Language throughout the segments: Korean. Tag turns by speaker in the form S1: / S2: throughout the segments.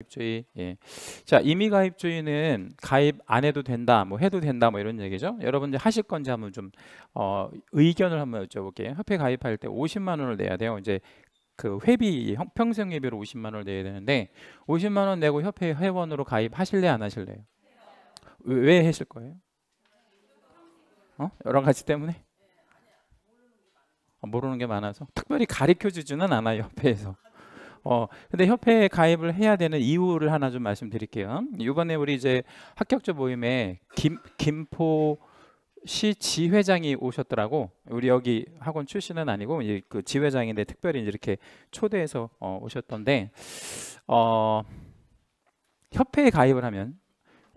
S1: 가입주의. 예. 자, 이미 가입주의는 가입 안 해도 된다, 뭐 해도 된다, 뭐 이런 얘기죠. 여러분 이제 하실 건지 한번 좀 어, 의견을 한번 여쭤볼게요. 협회 가입할 때 50만 원을 내야 돼요. 이제 그 회비 평생 회비로 50만 원을 내야 되는데 50만 원 내고 협회 회원으로 가입하실래요, 안 하실래요? 왜, 왜 하실 거예요? 어? 여러 가지 때문에 아, 모르는 게 많아서 특별히 가르쳐 주지는 않아요, 협회에서. 어, 근데 협회에 가입을 해야 되는 이유를 하나 좀 말씀드릴게요. 이번에 우리 이제 합격자 모임에 김, 김포 시 지회장이 오셨더라고. 우리 여기 학원 출신은 아니고 그 지회장인데 특별히 이렇게 초대해서 어, 오셨던데 어, 협회에 가입을 하면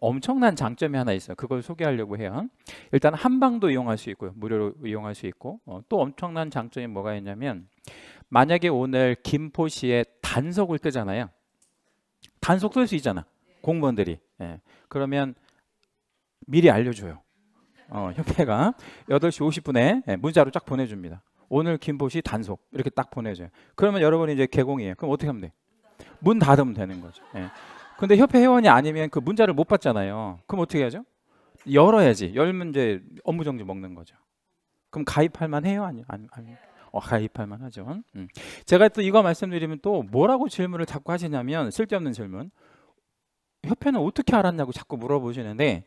S1: 엄청난 장점이 하나 있어요. 그걸 소개하려고 해요. 일단 한방도 이용할 수 있고요. 무료로 이용할 수 있고 어, 또 엄청난 장점이 뭐가 있냐면 만약에 오늘 김포시에 단속을 뜨잖아요. 단속 쓸수 있잖아. 공무원들이. 예. 그러면 미리 알려줘요. 어, 협회가 8시 50분에 예, 문자로 쫙 보내줍니다. 오늘 김포시 단속 이렇게 딱 보내줘요. 그러면 여러분이 이제 개공이에요. 그럼 어떻게 하면 돼? 문 닫으면 되는 거죠. 예. 근데 협회 회원이 아니면 그 문자를 못 받잖아요. 그럼 어떻게 하죠? 열어야지. 열면 이제 업무 정지 먹는 거죠. 그럼 가입할 만해요? 아니요. 아니, 아니. 어, 가입할 만하죠. 음. 제가 또 이거 말씀드리면 또 뭐라고 질문을 자꾸 하시냐면 쓸데없는 질문. 협회는 어떻게 알았냐고 자꾸 물어보시는데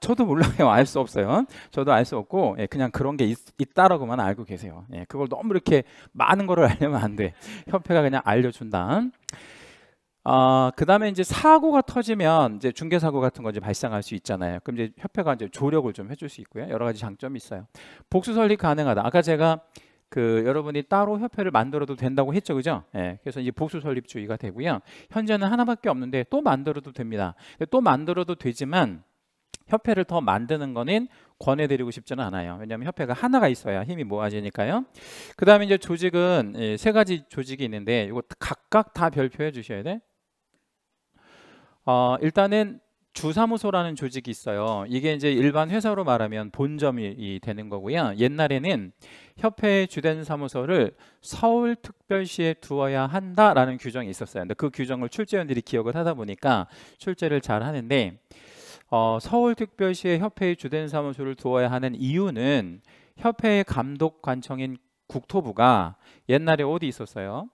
S1: 저도 몰라요. 알 수 없어요. 저도 알 수 없고 예, 그냥 그런 게 있, 다라고만 알고 계세요. 예, 그걸 너무 이렇게 많은 거를 알려면 안 돼. 협회가 그냥 알려준다. 아, 어, 그다음에 이제 사고가 터지면 이제 중개 사고 같은 거 이제 발생할 수 있잖아요. 그럼 이제 협회가 이제 조력을 좀 해줄 수 있고요. 여러 가지 장점이 있어요. 복수 설립 가능하다. 아까 제가 그 여러분이 따로 협회를 만들어도 된다고 했죠, 그죠? 예, 그래서 이제 복수 설립주의가 되고요. 현재는 하나밖에 없는데 또 만들어도 됩니다. 또 만들어도 되지만 협회를 더 만드는 거는 권해드리고 싶지는 않아요. 왜냐하면 협회가 하나가 있어야 힘이 모아지니까요. 그 다음에 이제 조직은 예, 세 가지 조직이 있는데 이거 각각 다 별표해 주셔야 돼. 어, 일단은 주사무소라는 조직이 있어요. 이게 이제 일반 회사로 말하면 본점이 되는 거고요. 옛날에는 협회의 주된 사무소를 서울특별시에 두어야 한다라는 규정이 있었어요. 근데 그 규정을 출제원들이 기억을 하다 보니까 출제를 잘 하는데 어, 서울특별시의 협회의 주된 사무소를 두어야 하는 이유는 협회의 감독 관청인 국토부가 옛날에 어디 있었어요?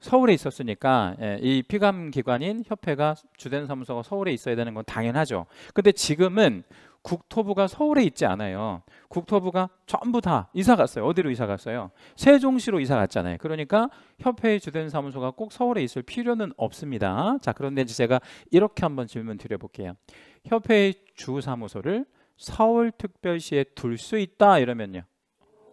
S1: 서울에 있었으니까 예, 이 피감 기관인 협회가 주된 사무소가 서울에 있어야 되는 건 당연하죠. 근데 지금은 국토부가 서울에 있지 않아요. 국토부가 전부 다 이사 갔어요. 어디로 이사 갔어요? 세종시로 이사 갔잖아요. 그러니까 협회의 주된 사무소가 꼭 서울에 있을 필요는 없습니다. 자, 그런데 제가 이렇게 한번 질문 드려볼게요. 협회의 주 사무소를 서울특별시에 둘 수 있다 이러면요.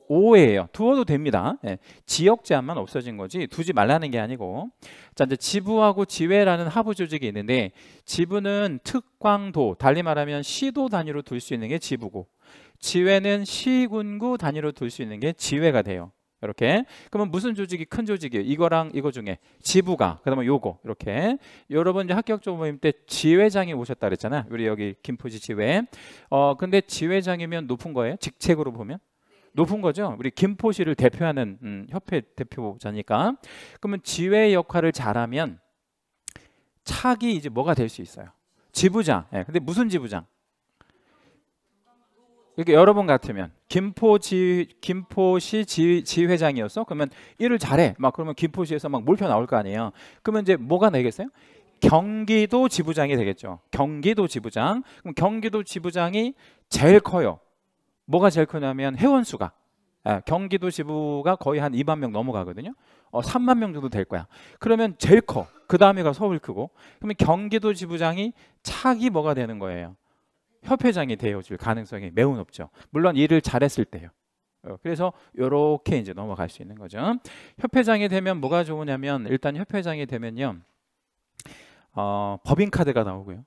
S1: 5예요. 두어도 됩니다. 예. 지역 제한만 없어진 거지 두지 말라는 게 아니고 자 이제 지부하고 지회라는 하부 조직이 있는데 지부는 특광도 달리 말하면 시도 단위로 둘 수 있는 게 지부고 지회는 시군구 단위로 둘 수 있는 게 지회가 돼요. 이렇게 그러면 무슨 조직이 큰 조직이에요 이거랑 이거 중에 지부가 그다음에 요거 이렇게 여러분 이제 합격조 모임 때 지회장이 오셨다 그랬잖아 우리 여기 김포지 지회 어 근데 지회장이면 높은 거예요 직책으로 보면 높은 거죠. 우리 김포시를 대표하는 음, 협회 대표자니까. 그러면 지회 역할을 잘하면 차기 이제 뭐가 될 수 있어요. 지부장. 예, 근데 무슨 지부장? 이렇게 여러분 같으면 김포지 김포시 지, 지회장이었어. 그러면 일을 잘해. 막 그러면 김포시에서 막 몰표 나올 거 아니에요. 그러면 이제 뭐가 되겠어요? 경기도 지부장이 되겠죠. 경기도 지부장. 그럼 경기도 지부장이 제일 커요. 뭐가 제일 크냐면 회원수가 예, 경기도 지부가 거의 한 2만 명 넘어가거든요. 어, 3만 명 정도 될 거야. 그러면 제일 커. 그 다음에가 서울 크고. 그러면 경기도 지부장이 차기 뭐가 되는 거예요? 협회장이 되어줄 가능성이 매우 높죠. 물론 일을 잘했을 때요. 어, 그래서 이렇게 이제 넘어갈 수 있는 거죠. 협회장이 되면 뭐가 좋으냐면 일단 협회장이 되면요. 어, 법인카드가 나오고요.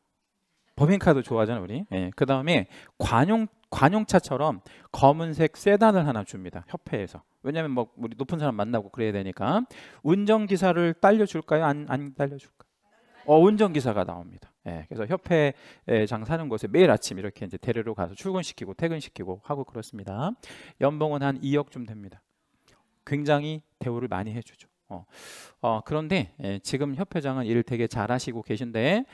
S1: 법인카도 좋아하잖아요 우리 예. 그 다음에 관용 관용차처럼 검은색 세단을 하나 줍니다 협회에서 왜냐하면 뭐 우리 높은 사람 만나고 그래야 되니까 운전기사를 딸려줄까요 안, 안 딸려줄까요 어, 운전기사가 나옵니다 예, 그래서 협회 에장 사는 곳에 매일 아침 이렇게 이제 데리러 가서 출근시키고 퇴근시키고 하고 그렇습니다 연봉은 한 2억쯤 됩니다 굉장히 대우를 많이 해주죠 어, 어, 그런데 예, 지금 협회장은 일을 되게 잘하시고 계신데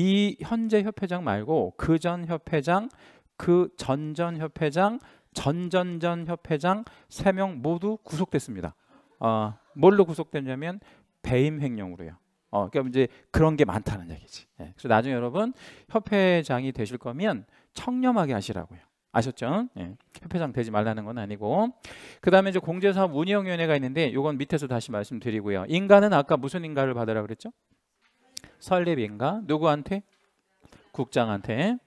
S1: 이 현재 협회장 말고 그 전 협회장, 그 전전 협회장, 전전전 협회장 세 명 모두 구속됐습니다. 어, 뭘로 구속됐냐면 배임 횡령으로요. 어, 그러니까 이제 그런 게 많다는 얘기지. 예, 그래서 나중에 여러분 협회장이 되실 거면 청렴하게 하시라고요. 아셨죠? 예, 협회장 되지 말라는 건 아니고 그 다음에 이제 공제사업 운영위원회가 있는데 이건 밑에서 다시 말씀드리고요. 인간은 아까 무슨 인가를 받으라 그랬죠? 설립인가? 누구한테? 국장한테.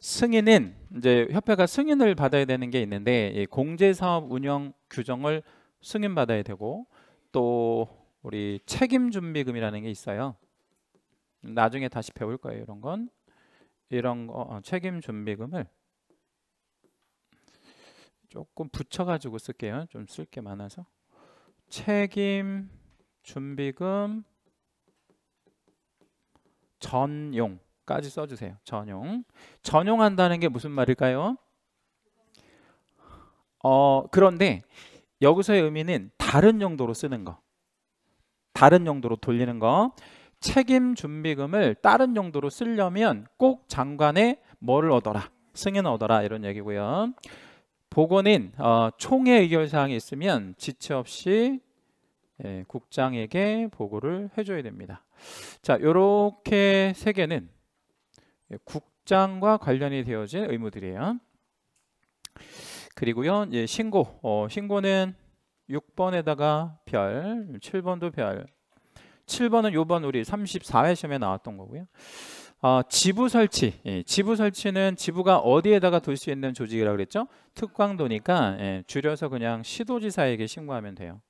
S1: 승인은 이제 협회가 승인을 받아야 되는 게 있는데 공제 사업 운영 규정을 승인 받아야 되고 또 우리 책임 준비금이라는 게 있어요. 나중에 다시 배울 거예요. 이런 건 이런 거 어, 책임 준비금을 조금 붙여가지고 쓸게요. 좀 쓸 게 많아서 책임 준비금 전용까지 써주세요. 전용. 전용한다는 게 무슨 말일까요? 어, 그런데 여기서의 의미는 다른 용도로 쓰는 거. 다른 용도로 돌리는 거. 책임 준비금을 다른 용도로 쓰려면 꼭 장관의 뭐를 얻어라. 승인 을 얻어라 이런 얘기고요. 보고는 어, 총회 의결사항이 있으면 지체 없이 예, 국장에게 보고를 해줘야 됩니다. 자, 이렇게 세 개는 국장과 관련이 되어진 의무들이에요. 그리고요, 예, 신고. 어, 신고는 6번에다가 별, 7번도 별. 7번은 요번 우리 34회 시험에 나왔던 거고요. 어, 지부 설치. 예, 지부 설치는 지부가 어디에다가 둘 수 있는 조직이라고 그랬죠? 특광도니까 예, 줄여서 그냥 시도지사에게 신고하면 돼요.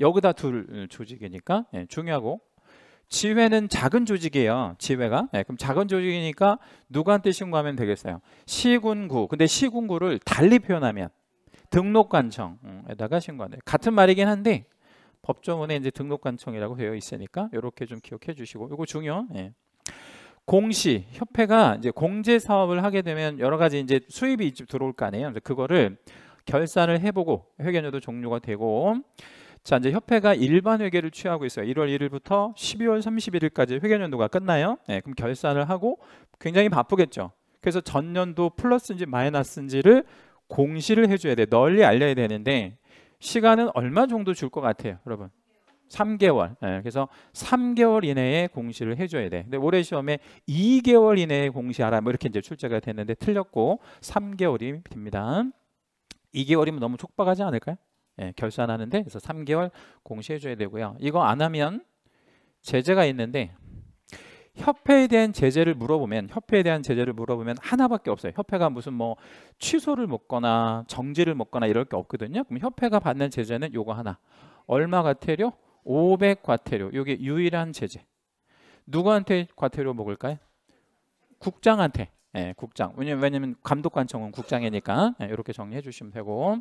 S1: 여기다 둘 어, 조직이니까 예, 중요하고 지회는 작은 조직이에요. 지회가. 예, 그럼 작은 조직이니까 누구한테 신고하면 되겠어요. 시군구. 근데 시군구를 달리 표현하면 등록관청에다가 신고하네요. 같은 말이긴 한데 법조문에 이제 등록관청이라고 되어 있으니까 이렇게 좀 기억해 주시고 이거 중요. 예. 공시 협회가 이제 공제 사업을 하게 되면 여러 가지 이제 수입이 들어올 거 아니에요. 그래서 그거를 결산을 해보고 회계연도 종료가 되고 자 이제 협회가 일반 회계를 취하고 있어요. 1월 1일부터 12월 31일까지 회계연도가 끝나요. 네, 그럼 결산을 하고 굉장히 바쁘겠죠. 그래서 전년도 플러스인지 마이너스인지를 공시를 해줘야 돼. 널리 알려야 되는데 시간은 얼마 정도 줄 것 같아요, 여러분? 3개월. 네, 그래서 3개월 이내에 공시를 해줘야 돼. 근데 올해 시험에 2개월 이내에 공시하라. 뭐 이렇게 이제 출제가 됐는데 틀렸고 3개월이 됩니다. 2개월이면 너무 촉박하지 않을까요? 예, 결산하는데 그래서 3개월 공시해 줘야 되고요. 이거 안 하면 제재가 있는데 협회에 대한 제재를 물어보면 협회에 대한 제재를 물어보면 하나밖에 없어요. 협회가 무슨 뭐 취소를 묻거나 정지를 묻거나 이럴 게 없거든요. 그럼 협회가 받는 제재는 요거 하나. 얼마 과태료? 500 과태료. 요게 유일한 제재. 누구한테 과태료 먹을까요? 국장한테. 예, 국장. 왜냐면, 감독관청은 국장이니까 예, 이렇게 정리해 주시면 되고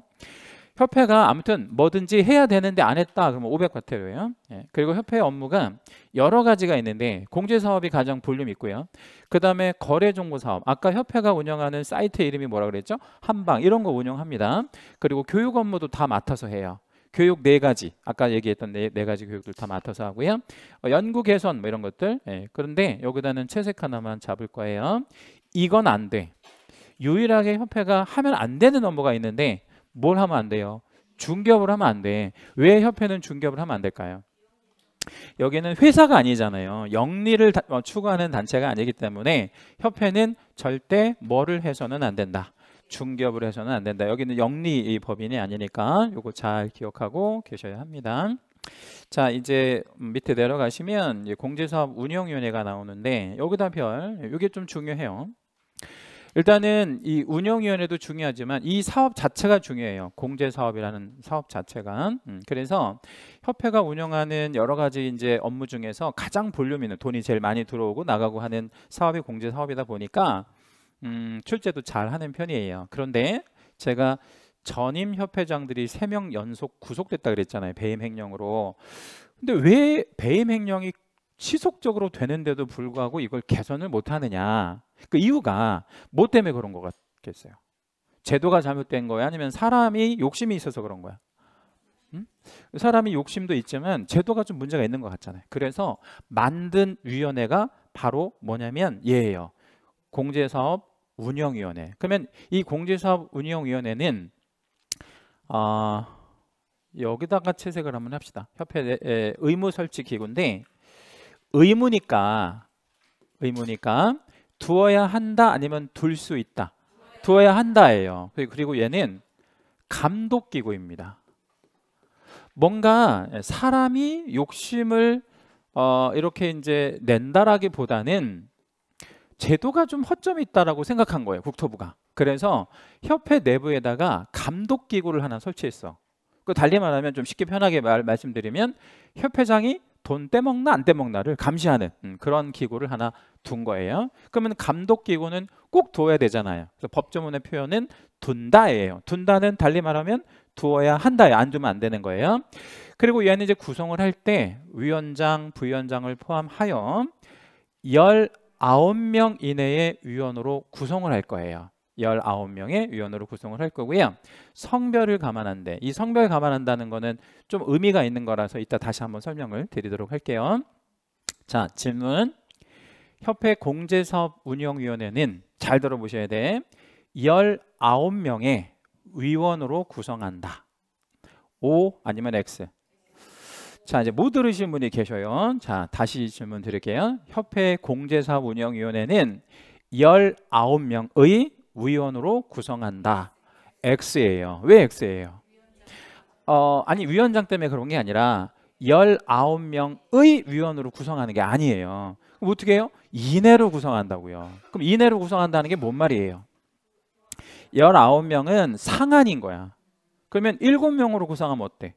S1: 협회가 아무튼 뭐든지 해야 되는데 안 했다 그러면 500과태료예요. 예. 그리고 협회 의 업무가 여러 가지가 있는데 공제 사업이 가장 볼륨 있고요. 그 다음에 거래 정보 사업. 아까 협회가 운영하는 사이트 이름이 뭐라 그랬죠? 한방 이런 거 운영합니다. 그리고 교육 업무도 다 맡아서 해요. 교육 네 가지 아까 얘기했던 네, 네 가지 교육들 다 맡아서 하고요 어, 연구 개선 뭐 이런 것들 예. 그런데 여기다는 채색 하나만 잡을 거예요 이건 안돼 유일하게 협회가 하면 안 되는 업무가 있는데 뭘 하면 안 돼요? 중개업을 하면 안 돼. 왜 협회는 중개업을 하면 안 될까요? 여기는 회사가 아니잖아요. 영리를 다, 어, 추구하는 단체가 아니기 때문에 협회는 절대 뭐를 해서는 안 된다. 중개업을 해서는 안 된다. 여기는 영리 법인이 아니니까 요거 잘 기억하고 계셔야 합니다. 자 이제 밑에 내려가시면 공제사업 운영위원회가 나오는데 여기다 별 이게 좀 중요해요. 일단은 이 운영위원회도 중요하지만 이 사업 자체가 중요해요. 공제 사업이라는 사업 자체가. 음, 그래서 협회가 운영하는 여러 가지 이제 업무 중에서 가장 볼륨 있는 돈이 제일 많이 들어오고 나가고 하는 사업이 공제 사업이다 보니까 음, 출제도 잘 하는 편이에요. 그런데 제가 전임 협회장들이 3명 연속 구속됐다 그랬잖아요. 배임 횡령으로 근데 왜 배임 횡령이 지속적으로 되는데도 불구하고 이걸 개선을 못 하느냐. 그 이유가 뭐 때문에 그런 것 같겠어요? 제도가 잘못된 거야? 아니면 사람이 욕심이 있어서 그런 거야? 음? 사람이 욕심도 있지만 제도가 좀 문제가 있는 것 같잖아요. 그래서 만든 위원회가 바로 뭐냐면 얘예요. 공제사업 운영위원회. 그러면 이 공제사업 운영위원회는 어, 여기다가 채색을 한번 합시다. 협회 의무 설치 기구인데 의무니까 의무니까 두어야 한다 아니면 둘 수 있다. 두어야 한다예요. 그리고 얘는 감독 기구입니다. 뭔가 사람이 욕심을 어, 이렇게 이제 낸다라기보다는 제도가 좀 허점이 있다라고 생각한 거예요. 국토부가. 그래서 협회 내부에다가 감독 기구를 하나 설치했어. 그 달리 말하면 좀 쉽게 편하게 말, 말씀드리면 협회장이 돈 떼먹나 안 떼먹나를 감시하는 음, 그런 기구를 하나 둔 거예요. 그러면 감독 기구는 꼭 둬야 되잖아요. 그래서 법조문의 표현은 둔다예요. 둔다는 달리 말하면 두어야 한다예요. 안 두면 안 되는 거예요. 그리고 얘는 이제 구성을 할 때 위원장, 부위원장을 포함하여 19명 이내의 위원으로 구성을 할 거예요. 19명의 위원으로 구성을 할 거고요. 성별을 감안한데 이 성별 을 감안한다는 거는 좀 의미가 있는 거라서 이따 다시 한번 설명을 드리도록 할게요. 자, 질문. 협회 공제사업 운영위원회는 잘 들어보셔야 돼. 19명의 위원으로 구성한다. O 아니면 X. 자 이제 못 들으신 분이 계셔요. 자 다시 질문 드릴게요. 협회 공제사업 운영위원회는 19명의 위원으로 구성한다. X예요. 왜 X예요? 어, 아니 위원장 때문에 그런 게 아니라 19명의 위원으로 구성하는 게 아니에요. 그럼 어떻게 해요? 이내로 구성한다고요. 그럼 이내로 구성한다는 게 뭔 말이에요? 19명은 상한인 거야. 그러면 7명으로 구성하면 어때?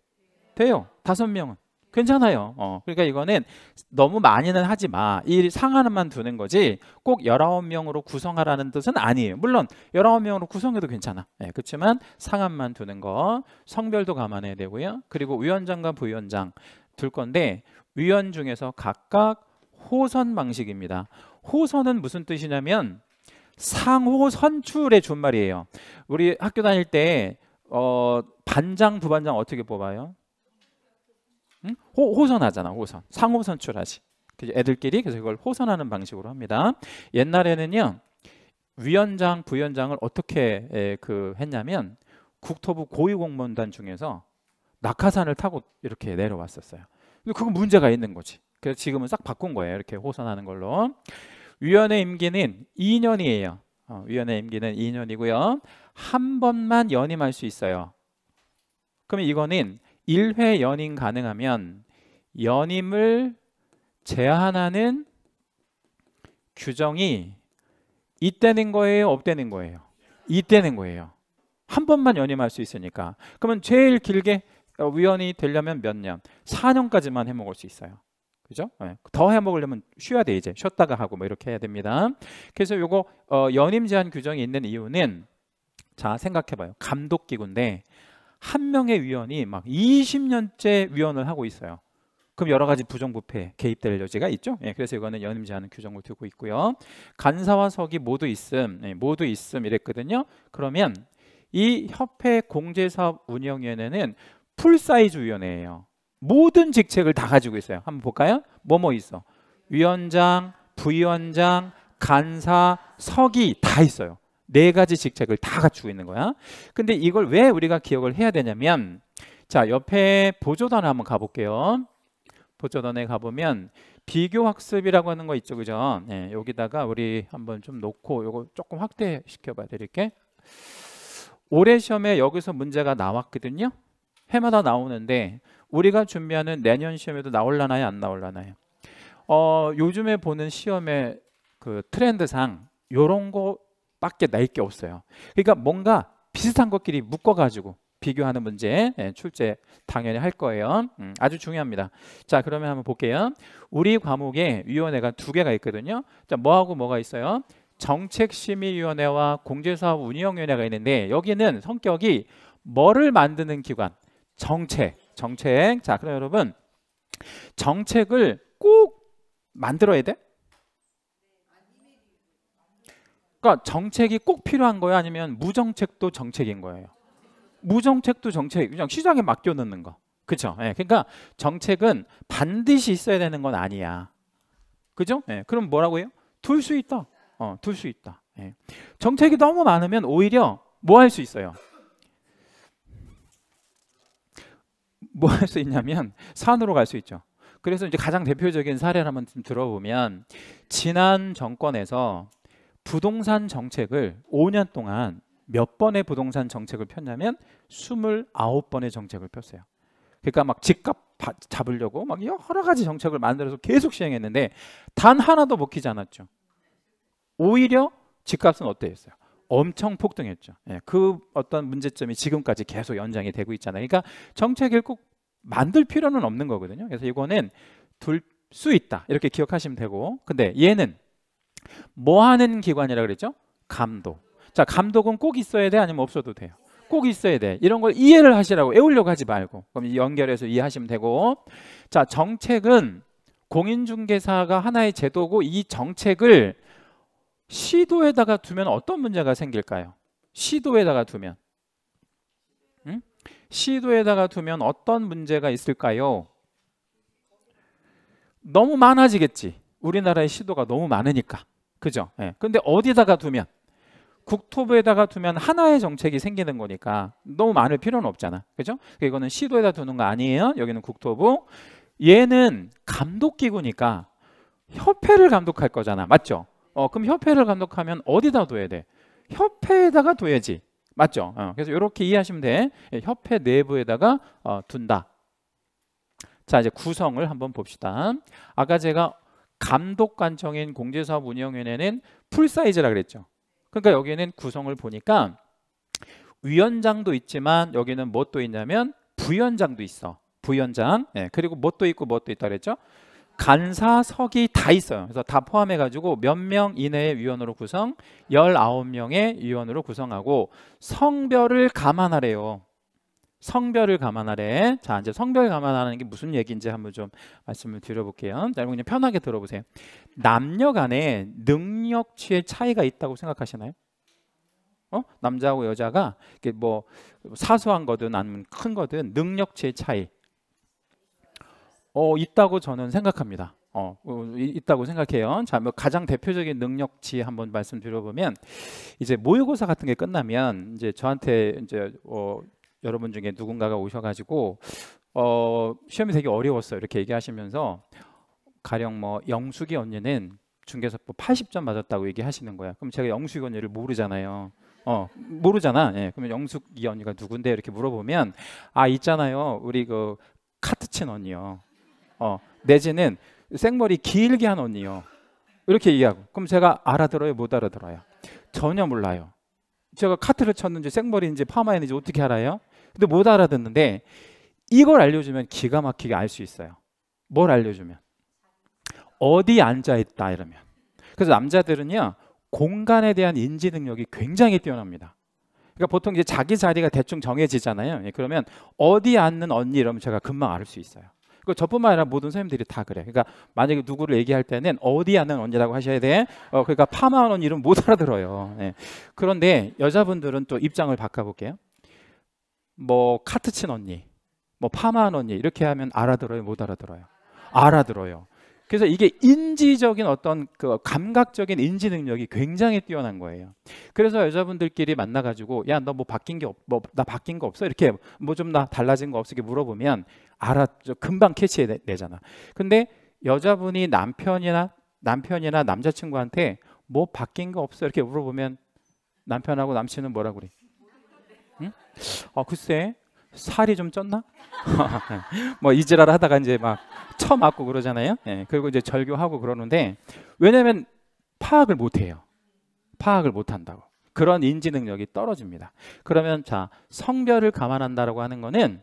S1: 돼요. 5명은. 괜찮아요. 어, 그러니까 이거는 너무 많이는 하지 마. 이상한만 두는 거지 꼭 19명으로 구성하라는 뜻은 아니에요. 물론 19명으로 구성해도 괜찮아. 예, 그렇지만 상한만 두는 거 성별도 감안해야 되고요. 그리고 위원장과 부위원장 둘 건데 위원 중에서 각각 호선 방식입니다. 호선은 무슨 뜻이냐면 상호 선출의 준말이에요. 우리 학교 다닐 때 어, 반장, 부반장 어떻게 뽑아요? 응? 호, 선하잖아 호선. 상호선 출하지 그 애들끼리 그래서 이걸 호선하는 방식으로 합니다. 옛날에는요. 위원장, 부위원장을 어떻게 에, 그 했냐면 국토부 고위공무원단 중에서 낙하산을 타고 이렇게 내려왔었어요. 근데 그거 문제가 있는 거지. 그래서 지금은 싹 바꾼 거예요. 이렇게 호선하는 걸로. 위원회 임기는 2년이에요. 어, 위원회 임기는 2년이고요. 한 번만 연임할 수 있어요. 그러면 이거는 1회 연임 가능하면 연임을 제한하는 규정이 있다는 거예요 없다는 거예요 있다는 거예요 한 번만 연임할 수 있으니까 그러면 제일 길게 어, 위원이 되려면 몇 년? 4년까지만 해먹을 수 있어요 그죠? 예. 더 해먹으려면 쉬어야 돼 이제 쉬었다가 하고 뭐 이렇게 해야 됩니다 그래서 요거 어, 연임 제한 규정이 있는 이유는 자 생각해봐요 감독기구인데 한 명의 위원이 막 20년째 위원을 하고 있어요. 그럼 여러 가지 부정부패 개입될 여지가 있죠. 예, 그래서 이거는 연임 제는 규정을 두고 있고요. 간사와 석이 모두 있음, 예, 모두 있음 이랬거든요. 그러면 이 협회 공제사업 운영위원회는 풀사이즈 위원회예요. 모든 직책을 다 가지고 있어요. 한번 볼까요? 뭐뭐 뭐 있어? 위원장, 부위원장, 간사, 석이 다 있어요. 네 가지 직책을 다 갖추고 있는 거야. 근데 이걸 왜 우리가 기억을 해야 되냐면 자 옆에 보조단을 한번 가볼게요. 보조단에 가보면 비교학습이라고 하는 거 있죠, 그죠? 네, 여기다가 우리 한번 좀 놓고 이거 조금 확대시켜봐드릴게 올해 시험에 여기서 문제가 나왔거든요. 해마다 나오는데 우리가 준비하는 내년 시험에도 나올라나요, 안 나올라나요? 어, 요즘에 보는 시험의 그 트렌드상 요런 거 밖에 낼게 없어요. 그러니까 뭔가 비슷한 것끼리 묶어가지고 비교하는 문제 예, 출제 당연히 할 거예요. 음, 아주 중요합니다. 자 그러면 한번 볼게요. 우리 과목에 위원회가 두 개가 있거든요. 자 뭐하고 뭐가 있어요? 정책심의위원회와 공제사업 운영위원회가 있는데 여기는 성격이 뭐를 만드는 기관? 정책, 정책. 자 그럼 여러분 정책을 꼭 만들어야 돼? 그러니까 정책이 꼭 필요한 거예요 아니면 무정책도 정책인 거예요. 무정책도 정책 그냥 시장에 맡겨 놓는 거. 그렇죠? 예. 그러니까 정책은 반드시 있어야 되는 건 아니야. 그죠? 예. 그럼 뭐라고 해요? 둘 수 있다. 어, 둘 수 있다. 예. 정책이 너무 많으면 오히려 뭐 할 수 있어요? 뭐 할 수 있냐면 산으로 갈 수 있죠. 그래서 이제 가장 대표적인 사례를 한번 좀 들어보면 지난 정권에서 부동산 정책을 5년 동안 몇 번의 부동산 정책을 폈냐면 29번의 정책을 폈어요. 그러니까 막 집값 잡으려고 막 여러 가지 정책을 만들어서 계속 시행했는데 단 하나도 먹히지 않았죠. 오히려 집값은 어때어요 엄청 폭등했죠. 예, 그 어떤 문제점이 지금까지 계속 연장이 되고 있잖아요. 그러니까 정책을 꼭 만들 필요는 없는 거거든요. 그래서 이거는 둘 수 있다 이렇게 기억하시면 되고 근데 얘는 뭐 하는 기관이라 그랬죠? 감독. 자, 감독은 꼭 있어야 돼 아니면 없어도 돼요. 꼭 있어야 돼. 이런 걸 이해를 하시라고 외우려고 하지 말고. 그럼 연결해서 이해하시면 되고. 자, 정책은 공인중개사가 하나의 제도고 이 정책을 시도에다가 두면 어떤 문제가 생길까요? 시도에다가 두면 응? 시도에다가 두면 어떤 문제가 있을까요? 너무 많아지겠지. 우리나라의 시도가 너무 많으니까. 그죠? 예. 근데 어디다가 두면 국토부에다가 두면 하나의 정책이 생기는 거니까 너무 많을 필요는 없잖아. 그죠? 그러니까 이거는 시도에다 두는 거 아니에요. 여기는 국토부. 얘는 감독기구니까 협회를 감독할 거잖아. 맞죠? 어, 그럼 협회를 감독하면 어디다 둬야 돼? 협회에다가 둬야지. 맞죠? 어, 그래서 이렇게 이해하시면 돼. 예, 협회 내부에다가 어, 둔다. 자 이제 구성을 한번 봅시다. 아까 제가 감독관청인 공제사업운영위원회는 풀사이즈라 그랬죠. 그러니까 여기는 구성을 보니까 위원장도 있지만 여기는 뭣도 있냐면 부위원장도 있어. 부위원장. 예, 그리고 뭣도 있고 뭣도 있다 그랬죠. 간사석이 다 있어요. 그래서 다 포함해 가지고 몇 명 이내의 위원으로 구성, 19명의 위원으로 구성하고 성별을 감안하래요. 성별을 감안하래. 자, 이제 성별 감안하는 게 무슨 얘기인지 한번 좀 말씀을 드려볼게요. 자, 그냥 편하게 들어보세요. 남녀 간에 능력치의 차이가 있다고 생각하시나요? 어? 남자하고 여자가 이게 뭐 사소한 거든 아니면 큰 거든 능력치의 차이. 어, 있다고 저는 생각합니다. 어, 어 있다고 생각해요. 자, 뭐 가장 대표적인 능력치 한번 말씀드려보면 이제 모의고사 같은 게 끝나면 이제 저한테 이제 어, 여러분 중에 누군가가 오셔가지고 어, 시험이 되게 어려웠어요. 이렇게 얘기하시면서 가령 뭐 영숙이 언니는 중개사법 80점 맞았다고 얘기하시는 거야. 그럼 제가 영숙이 언니를 모르잖아요. 어 모르잖아. 예, 그러면 영숙이 언니가 누군데 이렇게 물어보면 아 있잖아요. 우리 그 카트 친 언니요. 어 내지는 생머리 길게 한 언니요. 이렇게 얘기하고 그럼 제가 알아들어요 못 알아들어요 전혀 몰라요 제가 카트를 쳤는지 생머리인지 파마인지 어떻게 알아요 근데 못 알아듣는데 이걸 알려주면 기가 막히게 알 수 있어요. 뭘 알려주면 어디 앉아 있다 이러면. 그래서 남자들은요 공간에 대한 인지 능력이 굉장히 뛰어납니다. 그러니까 보통 이제 자기 자리가 대충 정해지잖아요. 예, 그러면 어디 앉는 언니 이러면 제가 금방 알 수 있어요. 그 저뿐만 아니라 모든 선생님들이 다 그래. 그러니까 만약에 누구를 얘기할 때는 어디 앉는 언니라고 하셔야 돼. 어, 그러니까 파마하는 이름 못 알아들어요. 네. 그런데 여자분들은 또 입장을 바꿔볼게요. 뭐 카트 친 언니, 뭐 파마한 언니 이렇게 하면 알아들어요, 못 알아들어요? 알아들어요. 그래서 이게 인지적인 어떤 그 감각적인 인지 능력이 굉장히 뛰어난 거예요. 그래서 여자분들끼리 만나가지고 야 너 뭐 바뀐 게 뭐 나 바뀐 거 없어 이렇게 뭐 좀 나 달라진 거 없어 이렇게 물어보면 알아 금방 캐치해내잖아. 근데 여자분이 남편이나 남편이나 남자친구한테 뭐 바뀐 거 없어 이렇게 물어보면 남편하고 남친은 뭐라 그래? 어 글쎄 살이 좀 쪘나? 뭐 이지랄 하다가 이제 막 처맞고 그러잖아요. 예, 그리고 이제 절교하고 그러는데 왜냐하면 파악을 못해요. 파악을 못한다고. 그런 인지 능력이 떨어집니다. 그러면 자 성별을 감안한다라고 하는 거는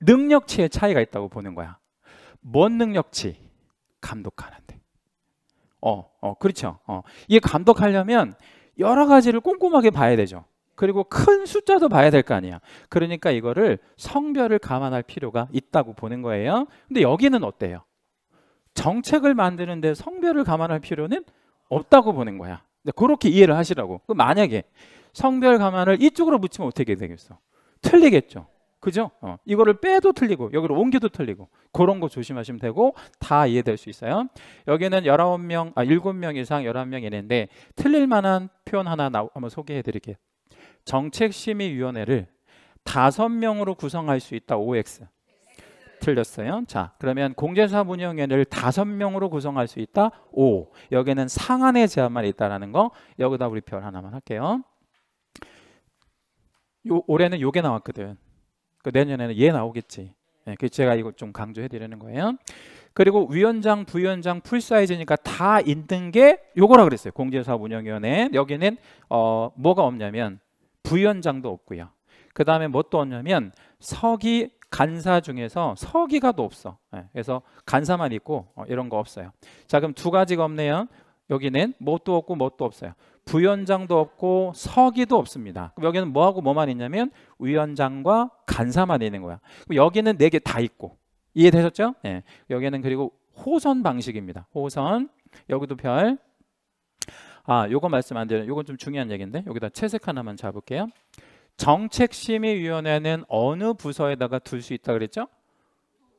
S1: 능력치의 차이가 있다고 보는 거야. 뭔 능력치? 감독하는데. 어, 어, 그렇죠. 어, 이게 감독하려면 여러 가지를 꼼꼼하게 봐야 되죠. 그리고 큰 숫자도 봐야 될 거 아니야. 그러니까 이거를 성별을 감안할 필요가 있다고 보는 거예요. 근데 여기는 어때요? 정책을 만드는데 성별을 감안할 필요는 없다고 보는 거야. 그렇게 이해를 하시라고. 그 만약에 성별 감안을 이쪽으로 붙이면 어떻게 되겠어? 틀리겠죠. 그죠? 어. 이거를 빼도 틀리고 여기로 옮겨도 틀리고 그런 거 조심하시면 되고 다 이해될 수 있어요. 여기는 19명, 아 7명 이상 11명 이내인데 틀릴 만한 표현 하나 나, 한번 소개해 드릴게요. 정책심의위원회를 다섯 명으로 구성할 수 있다. OX. 틀렸어요. 자, 그러면 공제사분위원회를 다섯 명으로 구성할 수 있다. O. 여기는 상한의 제한만 있다라는 거. 여기다 우리 별 하나만 할게요. 요, 올해는 요게 나왔거든. 그 내년에는 얘 나오겠지. 네, 그 제가 이거 좀 강조해 드리는 거예요. 그리고 위원장, 부위원장 풀 사이즈니까 다 있는 게 요거라 그랬어요. 공제사업 운영위원회. 여기는 어 뭐가 없냐면 부위원장도 없고요. 그 다음에 뭣도 뭐 없냐면 서기 간사 중에서 서기가도 없어. 예, 그래서 간사만 있고 어, 이런 거 없어요. 자 그럼 두 가지가 없네요. 여기는 뭣도 뭐 없고 뭣도 뭐 없어요. 부위원장도 없고 서기도 없습니다. 그럼 여기는 뭐하고 뭐만 있냐면 위원장과 간사만 있는 거야. 그럼 여기는 네 개 다 있고 이해되셨죠? 네. 여기는 그리고 호선 방식입니다. 호선 여기도 별 아, 요거 말씀 안 되는. 요건 좀 중요한 얘기인데 여기다 채색 하나만 잡을게요. 정책심의위원회는 어느 부서에다가 둘 수 있다 그랬죠?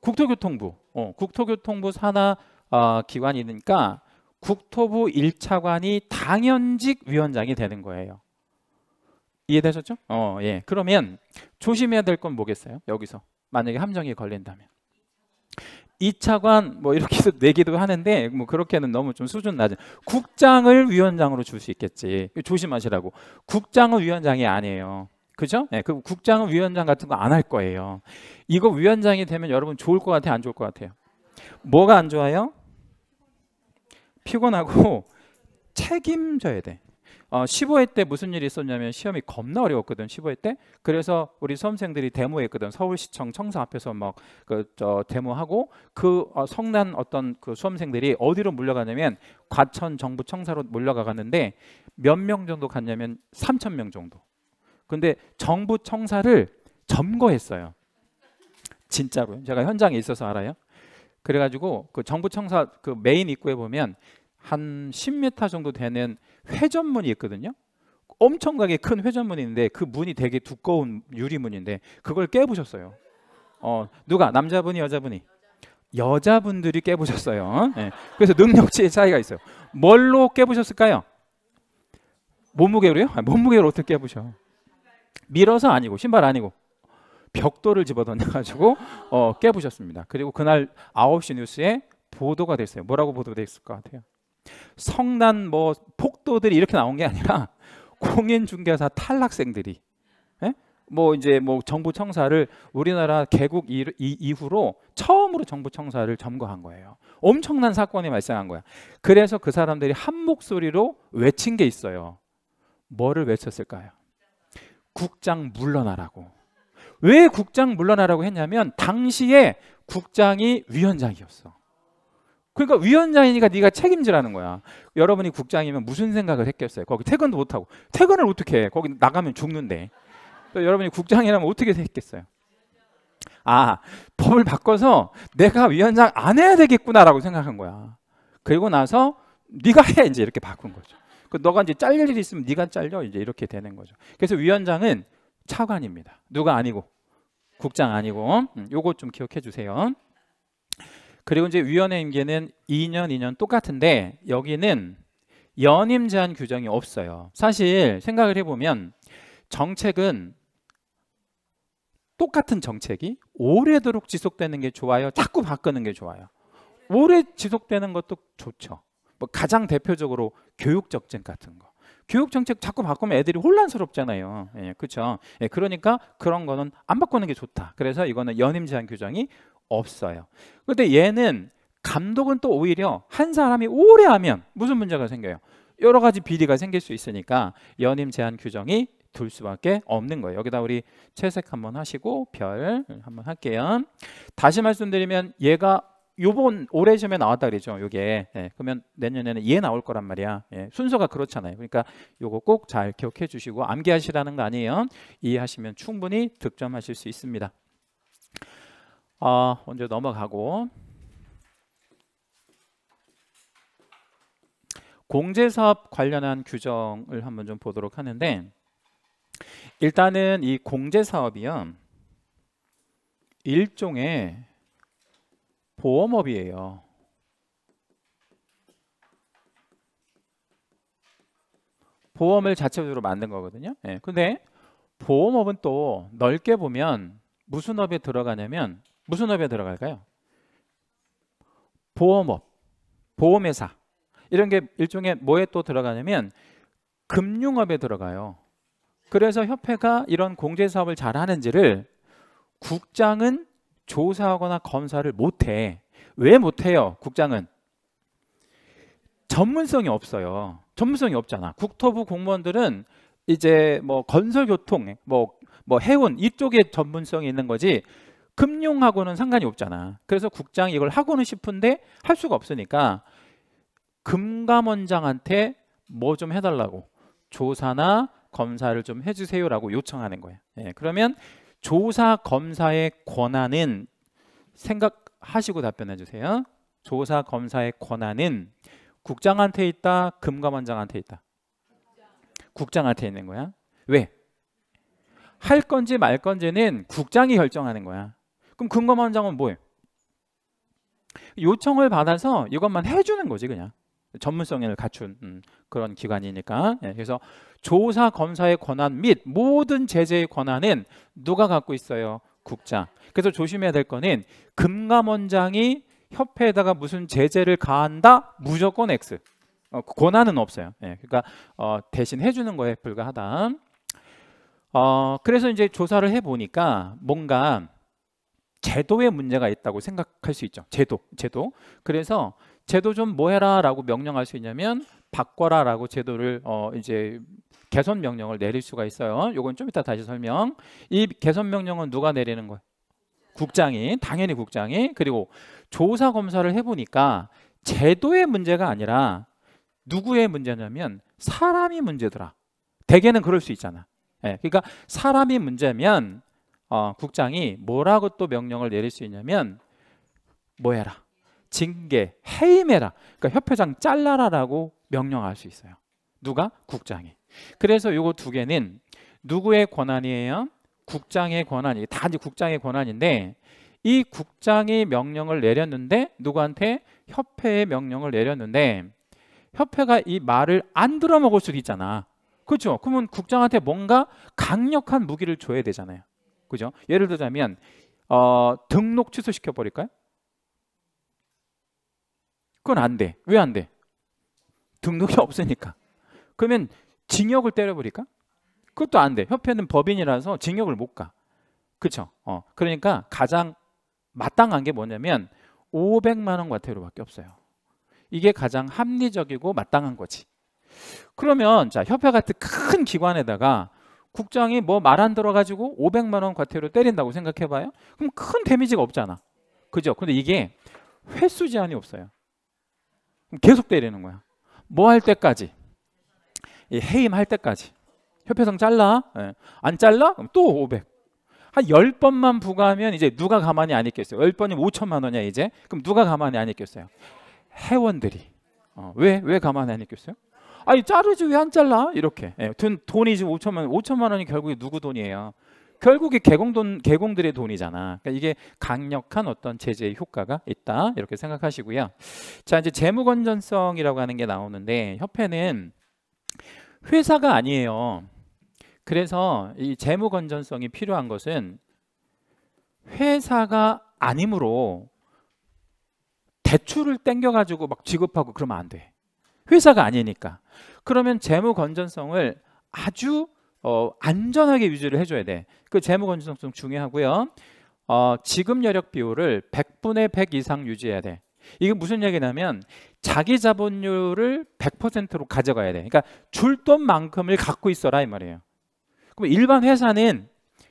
S1: 국토교통부. 어, 국토교통부 산하 어, 기관이니까 국토부 1차관이 당연직 위원장이 되는 거예요. 이해되셨죠? 어, 예. 그러면 조심해야 될 건 뭐겠어요? 여기서 만약에 함정이 걸린다면 2차관 뭐 이렇게도 내기도 하는데 뭐 그렇게는 너무 좀 수준 낮은 국장을 위원장으로 줄 수 있겠지 조심하시라고 국장은 위원장이 아니에요 그죠? 네, 그 국장은 위원장 같은 거 안 할 거예요 이거 위원장이 되면 여러분 좋을 것 같아요 안 좋을 것 같아요 뭐가 안 좋아요? 피곤하고 책임져야 돼 어, 15회 때 무슨 일이 있었냐면 시험이 겁나 어려웠거든 15회 때 그래서 우리 수험생들이 데모했거든 서울시청 청사 앞에서 막 그저 데모하고 그 어, 성난 어떤 그 수험생들이 어디로 물려가냐면 과천 정부 청사로 몰려가 갔는데 몇 명 정도 갔냐면 3천 명 정도 근데 정부 청사를 점거했어요 진짜로 제가 현장에 있어서 알아요 그래가지고 그 정부 청사 그 메인 입구에 보면 한 10m 정도 되는 회전문이 있거든요. 엄청나게 큰 회전문이 있는데 그 문이 되게 두꺼운 유리문인데 그걸 깨보셨어요 어, 누가 남자분이 여자분이 여자분들이 깨보셨어요 네. 그래서 능력치의 차이가 있어요. 뭘로 깨보셨을까요 몸무게로요? 아, 몸무게로 어떻게 깨보셔 밀어서 아니고 신발 아니고 벽돌을 집어던져가지고 어, 깨보셨습니다 그리고 그날 9시 뉴스에 보도가 됐어요. 뭐라고 보도됐을 가것 같아요? 성난 뭐 폭도들이 이렇게 나온 게 아니라 공인 중개사 탈락생들이 예? 뭐 이제 뭐 정부 청사를 우리나라 개국 이, 이, 후로 처음으로 정부 청사를 점거한 거예요. 엄청난 사건이 발생한 거야. 그래서 그 사람들이 한 목소리로 외친 게 있어요. 뭐를 외쳤을까요? 국장 물러나라고. 왜 국장 물러나라고 했냐면 당시에 국장이 위원장이었어. 그러니까 위원장이니까 네가 책임지라는 거야. 여러분이 국장이면 무슨 생각을 했겠어요? 거기 퇴근도 못 하고 퇴근을 어떻게 해? 거기 나가면 죽는데. 또 여러분이 국장이라면 어떻게 했겠어요? 아 법을 바꿔서 내가 위원장 안 해야 되겠구나라고 생각한 거야. 그리고 나서 네가 해 이제 이렇게 바꾼 거죠. 그 너가 이제 잘릴 일이 있으면 네가 잘려 이제 이렇게 되는 거죠. 그래서 위원장은 차관입니다. 누가 아니고 국장 아니고 음, 요거 좀 기억해 주세요. 그리고 이제 위원회 임기는 2년, 2년 똑같은데 여기는 연임 제한 규정이 없어요. 사실 생각을 해보면 정책은 똑같은 정책이 오래도록 지속되는 게 좋아요. 자꾸 바꾸는 게 좋아요. 오래 지속되는 것도 좋죠. 뭐 가장 대표적으로 교육 적책 같은 거. 교육 정책 자꾸 바꾸면 애들이 혼란스럽잖아요. 예, 그렇죠. 예, 그러니까 그런 거는 안 바꾸는 게 좋다. 그래서 이거는 연임 제한 규정이 없어요. 근데 얘는 감독은 또 오히려 한 사람이 오래 하면 무슨 문제가 생겨요? 여러 가지 비리가 생길 수 있으니까 연임 제한 규정이 둘 수밖에 없는 거예요. 여기다 우리 채색 한번 하시고 별 한번 할게요. 다시 말씀드리면 얘가 요번 올해 시험에 나왔다 그랬죠. 요게. 예, 그러면 내년에는 얘 나올 거란 말이야. 예, 순서가 그렇잖아요. 그러니까 요거 꼭 잘 기억해 주시고 암기하시라는 거 아니에요. 이해하시면 충분히 득점하실 수 있습니다. 아, 먼저 넘어가고 공제사업 관련한 규정을 한번 좀 보도록 하는데 일단은 이 공제사업이요 일종의 보험업이에요 보험을 자체적으로 만든 거거든요 예, 근데 보험업은 또 넓게 보면 무슨 업에 들어가냐면 무슨 업에 들어갈까요? 보험업, 보험회사 이런 게 일종의 뭐에 또 들어가냐면 금융업에 들어가요. 그래서 협회가 이런 공제 사업을 잘 하는지를 국장은 조사하거나 검사를 못해. 왜 못해요? 국장은 전문성이 없어요. 전문성이 없잖아. 국토부 공무원들은 이제 뭐 건설 교통, 뭐, 뭐 해운 이쪽에 전문성이 있는 거지 금융하고는 상관이 없잖아. 그래서 국장이 이걸 하고는 싶은데 할 수가 없으니까 금감원장한테 뭐 좀 해달라고 조사나 검사를 좀 해주세요라고 요청하는 거야. 예, 그러면 조사 검사의 권한은 생각하시고 답변해 주세요. 조사 검사의 권한은 국장한테 있다, 금감원장한테 있다. 국장한테 있는 거야. 왜? 할 건지 말 건지는 국장이 결정하는 거야. 그럼 금감원장은 뭐예요? 요청을 받아서 이것만 해주는 거지 그냥 전문성을 갖춘 음, 그런 기관이니까 예, 그래서 조사 검사의 권한 및 모든 제재의 권한은 누가 갖고 있어요? 국장 그래서 조심해야 될 거는 금감원장이 협회에다가 무슨 제재를 가한다? 무조건 X 어, 그 권한은 없어요 예, 그러니까 어, 대신 해주는 거에 불과하다 어, 그래서 이제 조사를 해보니까 뭔가 제도에 문제가 있다고 생각할 수 있죠. 제도, 제도. 그래서 제도 좀 뭐해라라고 명령할 수 있냐면 바꿔라라고 제도를 어 이제 개선 명령을 내릴 수가 있어요. 요건 좀 이따 다시 설명. 이 개선 명령은 누가 내리는 거예요? 국장이 당연히 국장이 그리고 조사 검사를 해보니까 제도의 문제가 아니라 누구의 문제냐면 사람이 문제더라. 대개는 그럴 수 있잖아. 예, 그러니까 사람이 문제면 어, 국장이 뭐라고 또 명령을 내릴 수 있냐면 뭐해라 징계 해임해라 그러니까 협회장 잘라라라고 명령할 수 있어요 누가 국장이 그래서 요거 두 개는 누구의 권한이에요 국장의 권한이 다 이제 국장의 권한인데 이 국장이 명령을 내렸는데 누구한테 협회의 명령을 내렸는데 협회가 이 말을 안 들어먹을 수도 있잖아 그렇죠 그러면 국장한테 뭔가 강력한 무기를 줘야 되잖아요 그죠? 예를 들자면 어, 등록 취소시켜 버릴까요? 그건 안 돼. 왜 안 돼? 등록이 없으니까. 그러면 징역을 때려버릴까? 그것도 안 돼. 협회는 법인이라서 징역을 못 가. 그렇죠? 어, 그러니까 가장 마땅한 게 뭐냐면 500만 원 과태료밖에 없어요. 이게 가장 합리적이고 마땅한 거지. 그러면 자 협회 같은 큰 기관에다가 국장이 뭐 말 안 들어가지고 500만 원 과태료 때린다고 생각해봐요. 그럼 큰 데미지가 없잖아. 그죠? 근데 이게 횟수 제한이 없어요. 계속 때리는 거야. 뭐 할 때까지? 예, 해임할 때까지. 협회성 잘라? 예. 안 잘라? 그럼 또 500. 한 10번만 부과하면 이제 누가 가만히 안 있겠어요. 10번이면 5천만 원이야 이제. 그럼 누가 가만히 안 있겠어요. 회원들이. 어, 왜? 왜 가만히 안 있겠어요? 아니 자르지 왜 안 잘라? 이렇게 예, 돈, 돈이 지금 5천만 5천만 원이 결국에 누구 돈이에요? 결국에 개공돈 개공들의 돈이잖아. 그러니까 이게 강력한 어떤 제재의 효과가 있다 이렇게 생각하시고요. 자 이제 재무 건전성이라고 하는 게 나오는데 협회는 회사가 아니에요. 그래서 이 재무 건전성이 필요한 것은 회사가 아니므로 대출을 땡겨가지고 막 지급하고 그러면 안 돼. 회사가 아니니까. 그러면 재무 건전성을 아주 어, 안전하게 유지를 해줘야 돼. 그 재무 건전성 중요하고요. 어, 지급 여력 비율을 100분의 100 이상 유지해야 돼. 이게 무슨 얘기냐면 자기 자본율을 100%로 가져가야 돼. 그러니까 줄 돈만큼을 갖고 있어라 이 말이에요. 그럼 일반 회사는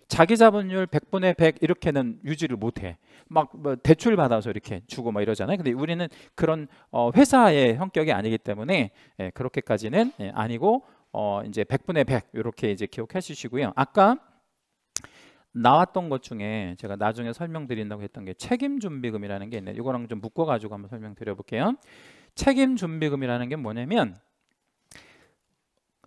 S1: 자기 자본율 100분의 100 이렇게는 유지를 못해. 막 뭐 대출 받아서 이렇게 주고 막 이러잖아요. 근데 우리는 그런 어 회사의 성격이 아니기 때문에 예, 그렇게까지는 예, 아니고 어 이제 100분의 100 이렇게 이제 기억해 주시고요. 아까 나왔던 것 중에 제가 나중에 설명드린다고 했던 게 책임 준비금이라는 게있네요 이거랑 좀 묶어 가지고 한번 설명드려 볼게요. 책임 준비금이라는 게 뭐냐면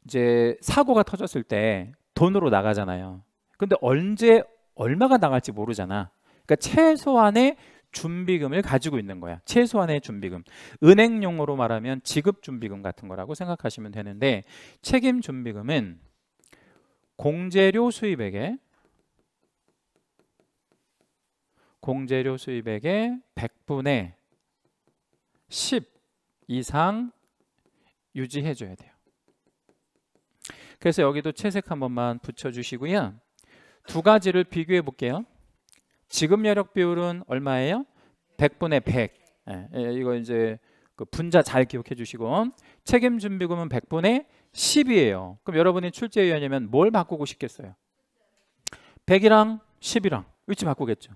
S1: 이제 사고가 터졌을 때 돈으로 나가잖아요. 근데 언제 얼마가 나갈지 모르잖아. 그러니까 최소한의 준비금을 가지고 있는 거야. 최소한의 준비금. 은행용으로 말하면 지급 준비금 같은 거라고 생각하시면 되는데 책임 준비금은 공제료 수입액에 공제료 수입액의 100분의 10 이상 유지해 줘야 돼요. 그래서 여기도 채색 한 번만 붙여 주시고요. 두 가지를 비교해 볼게요. 지급 여력 비율은 얼마예요? 100분의 100. 예, 예, 이거 이제 그 분자 잘 기억해 주시고 책임 준비금은 100분의 10이에요. 그럼 여러분이 출제위원이면 뭘 바꾸고 싶겠어요? 100이랑 10이랑 위치 바꾸겠죠.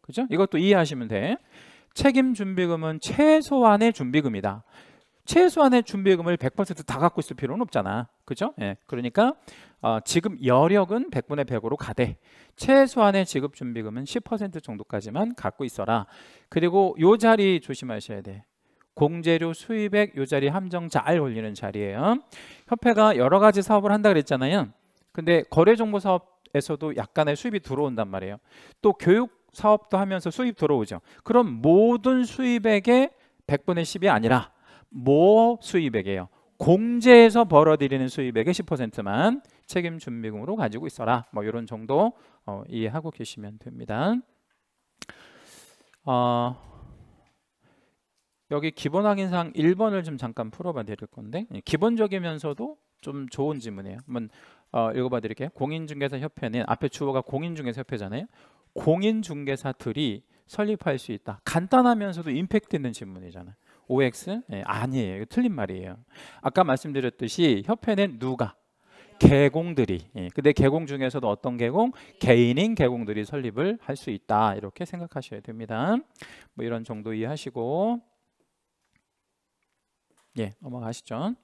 S1: 그죠? 이것도 이해하시면 돼. 책임 준비금은 최소한의 준비금이다. 최소한의 준비금을 100%다 갖고 있을 필요는 없잖아. 그죠? 예. 그러니까 어, 지금 여력은 100분의 100으로 가되 최소한의 지급 준비금은 10% 정도까지만 갖고 있어라. 그리고 요 자리 조심하셔야 돼. 공제료 수입액 요 자리 함정 잘 올리는 자리예요. 협회가 여러 가지 사업을 한다 그랬잖아요. 근데 거래 정보 사업에서도 약간의 수입이 들어온단 말이에요. 또 교육 사업도 하면서 수입 들어오죠. 그럼 모든 수입액의 100분의 10이 아니라 뭐 수입액이에요. 공제에서 벌어들이는 수입액의 10%만 책임 준비금으로 가지고 있어라. 뭐 이런 정도 어, 이해하고 계시면 됩니다. 어, 여기 기본 확인상 1번을 좀 잠깐 풀어봐 드릴 건데 예, 기본적이면서도 좀 좋은 질문이에요. 한번 어, 읽어봐 드릴게요. 공인중개사 협회는 앞에 주어가 공인중개사 협회잖아요. 공인중개사들이 설립할 수 있다. 간단하면서도 임팩트 있는 질문이잖아요. OX? 네, 아니에요. 틀린 말이에요. 아까 말씀드렸듯이 협회는 누가? 개공들이. 예, 근데 개공 중에서도 어떤 개공? 개인인 개공들이 설립을 할 수 있다. 이렇게 생각하셔야 됩니다. 뭐 이런 정도 이해하시고 예, 넘어가시죠.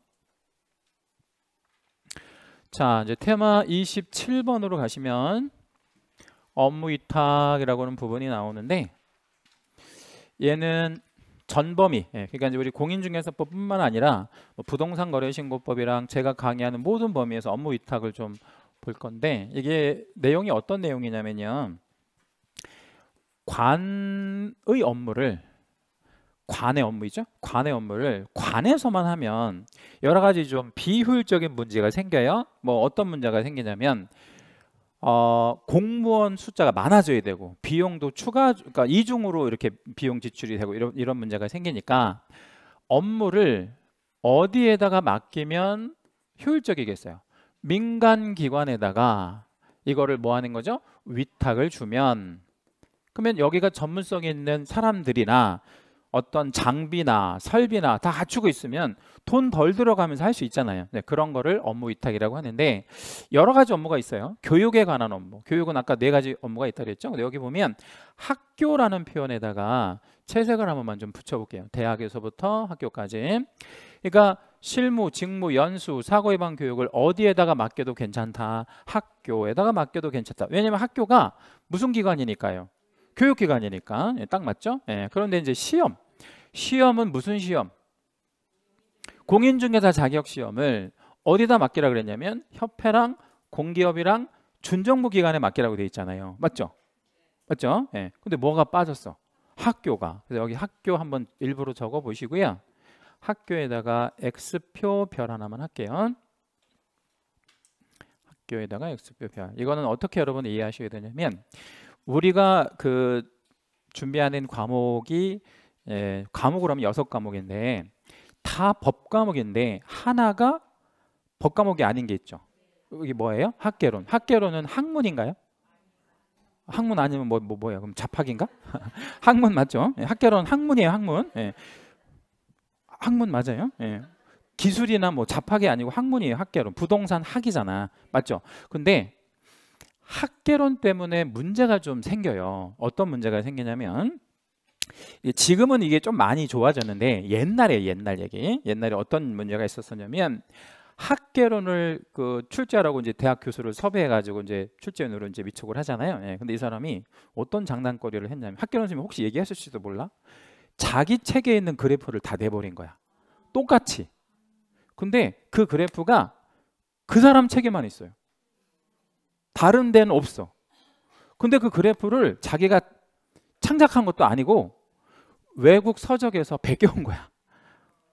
S1: 자, 이제 테마 27번으로 가시면 업무 위탁이라고 하는 부분이 나오는데 얘는 전 범위 예, 그러니까 이제 우리 공인중개사법뿐만 아니라 뭐 부동산 거래신고법이랑 제가 강의하는 모든 범위에서 업무 위탁을 좀 볼 건데 이게 내용이 어떤 내용이냐면요 관의 업무를 관의 업무이죠 관의 업무를 관에서만 하면 여러 가지 좀 비효율적인 문제가 생겨요 뭐 어떤 문제가 생기냐면 어, 공무원 숫자가 많아져야 되고 비용도 추가 그러니까 이중으로 이렇게 비용 지출이 되고 이런 이런 문제가 생기니까 업무를 어디에다가 맡기면 효율적이겠어요. 민간 기관에다가 이거를 뭐 하는 거죠? 위탁을 주면 그러면 여기가 전문성 있는 사람들이나 어떤 장비나 설비나 다 갖추고 있으면 돈 덜 들어가면서 할 수 있잖아요. 네, 그런 거를 업무 위탁이라고 하는데 여러 가지 업무가 있어요. 교육에 관한 업무. 교육은 아까 네 가지 업무가 있다 그랬죠. 근데 여기 보면 학교라는 표현에다가 채색을 한 번만 좀 붙여볼게요. 대학에서부터 학교까지. 그러니까 실무, 직무, 연수, 사고예방 교육을 어디에다가 맡겨도 괜찮다. 학교에다가 맡겨도 괜찮다. 왜냐면 학교가 무슨 기관이니까요. 교육기관이니까 예, 딱 맞죠? 예, 그런데 이제 시험 시험은 무슨 시험? 공인중개사 자격시험을 어디다 맡기라 그랬냐면 협회랑 공기업이랑 준정부 기관에 맡기라고 돼 있잖아요. 맞죠? 맞죠? 예. 근데 뭐가 빠졌어? 학교가. 그래서 여기 학교 한번 일부러 적어 보시고요. 학교에다가 x표 별 하나만 할게요. 학교에다가 x표 별. 이거는 어떻게 여러분 이해하셔야 되냐면 우리가 그 준비하는 과목이 예, 과목으로 하면 여섯 과목인데 다 법 과목인데 하나가 법 과목이 아닌 게 있죠. 이게 뭐예요? 학계론. 학계론은 학문인가요? 학문 아니면 뭐, 뭐 뭐예요? 그럼 잡학인가? 학문 맞죠? 예, 학계론 학문이에요, 학문. 예. 학문 맞아요? 예. 기술이나 뭐 잡학이 아니고 학문이에요, 학계론. 부동산 학이잖아. 맞죠? 근데 학계론 때문에 문제가 좀 생겨요. 어떤 문제가 생기냐면 지금은 이게 좀 많이 좋아졌는데 옛날에 옛날 얘기 옛날에 어떤 문제가 있었었냐면 학계론을 그 출제하라고 이제 대학 교수를 섭외해 가지고 이제 출제위원으로 이제 위촉을 하잖아요. 예. 근데 이 사람이 어떤 장난거리를 했냐면 학계론 선생님 혹시 얘기하실지도 몰라. 자기 책에 있는 그래프를 다 내버린 거야. 똑같이. 근데 그 그래프가 그 사람 책에만 있어요. 다른 데는 없어. 근데 그 그래프를 자기가 창작한 것도 아니고 외국 서적에서 베껴온 거야.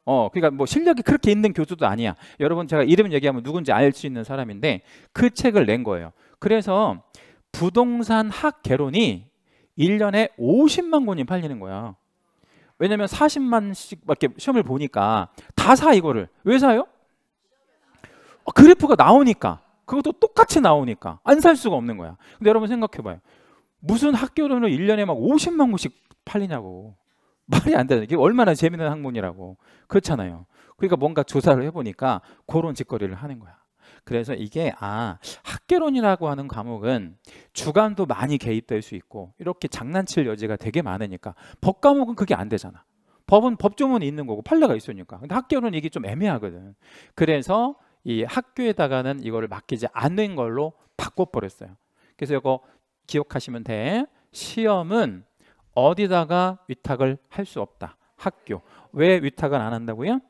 S1: 어, 그러니까 뭐 실력이 그렇게 있는 교수도 아니야. 여러분 제가 이름 얘기하면 누군지 알 수 있는 사람인데 그 책을 낸 거예요. 그래서 부동산 학 개론이 1년에 50만 권이 팔리는 거야. 왜냐면 40만씩밖에 시험을 보니까 다 사 이거를. 왜 사요? 어, 그래프가 나오니까. 그것도 똑같이 나오니까 안 살 수가 없는 거야. 근데 여러분 생각해봐요. 무슨 학교론을 1년에 막 50만 권씩 팔리냐고. 말이 안 되는 이게 얼마나 재밌는 학문이라고. 그렇잖아요. 그러니까 뭔가 조사를 해보니까 그런 짓거리를 하는 거야. 그래서 이게 아 학계론이라고 하는 과목은 주관도 많이 개입될 수 있고 이렇게 장난칠 여지가 되게 많으니까 법 과목은 그게 안 되잖아. 법은 법조문이 있는 거고 판례가 있으니까. 근데 학계론 이게 좀 애매하거든. 그래서 이 학교에다가는 이거를 맡기지 않는 걸로 바꿔버렸어요. 그래서 이거 기억하시면 돼. 시험은 어디다가 위탁을 할 수 없다. 학교. 왜 위탁을 안 한다고요?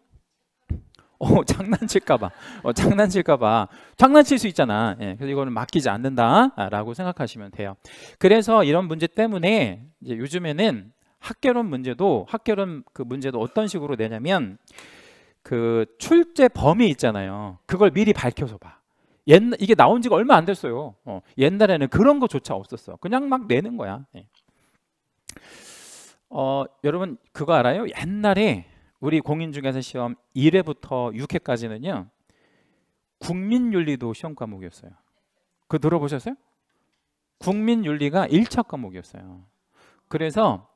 S1: 어, 장난칠까봐. 어, 장난칠까봐. 장난칠 수 있잖아. 예, 그래서 이거는 맡기지 않는다라고 생각하시면 돼요. 그래서 이런 문제 때문에 이제 요즘에는 학계론 문제도 학계론 그 문제도 어떤 식으로 내냐면 그 출제 범위 있잖아요. 그걸 미리 밝혀서 봐. 옛날 이게 나온 지가 얼마 안 됐어요. 어, 옛날에는 그런 거조차 없었어. 그냥 막 내는 거야. 예. 어, 여러분 그거 알아요? 옛날에 우리 공인중개사 시험 1회부터 6회까지는요. 국민윤리도 시험 과목이었어요. 그거 들어보셨어요? 국민윤리가 1차 과목이었어요. 그래서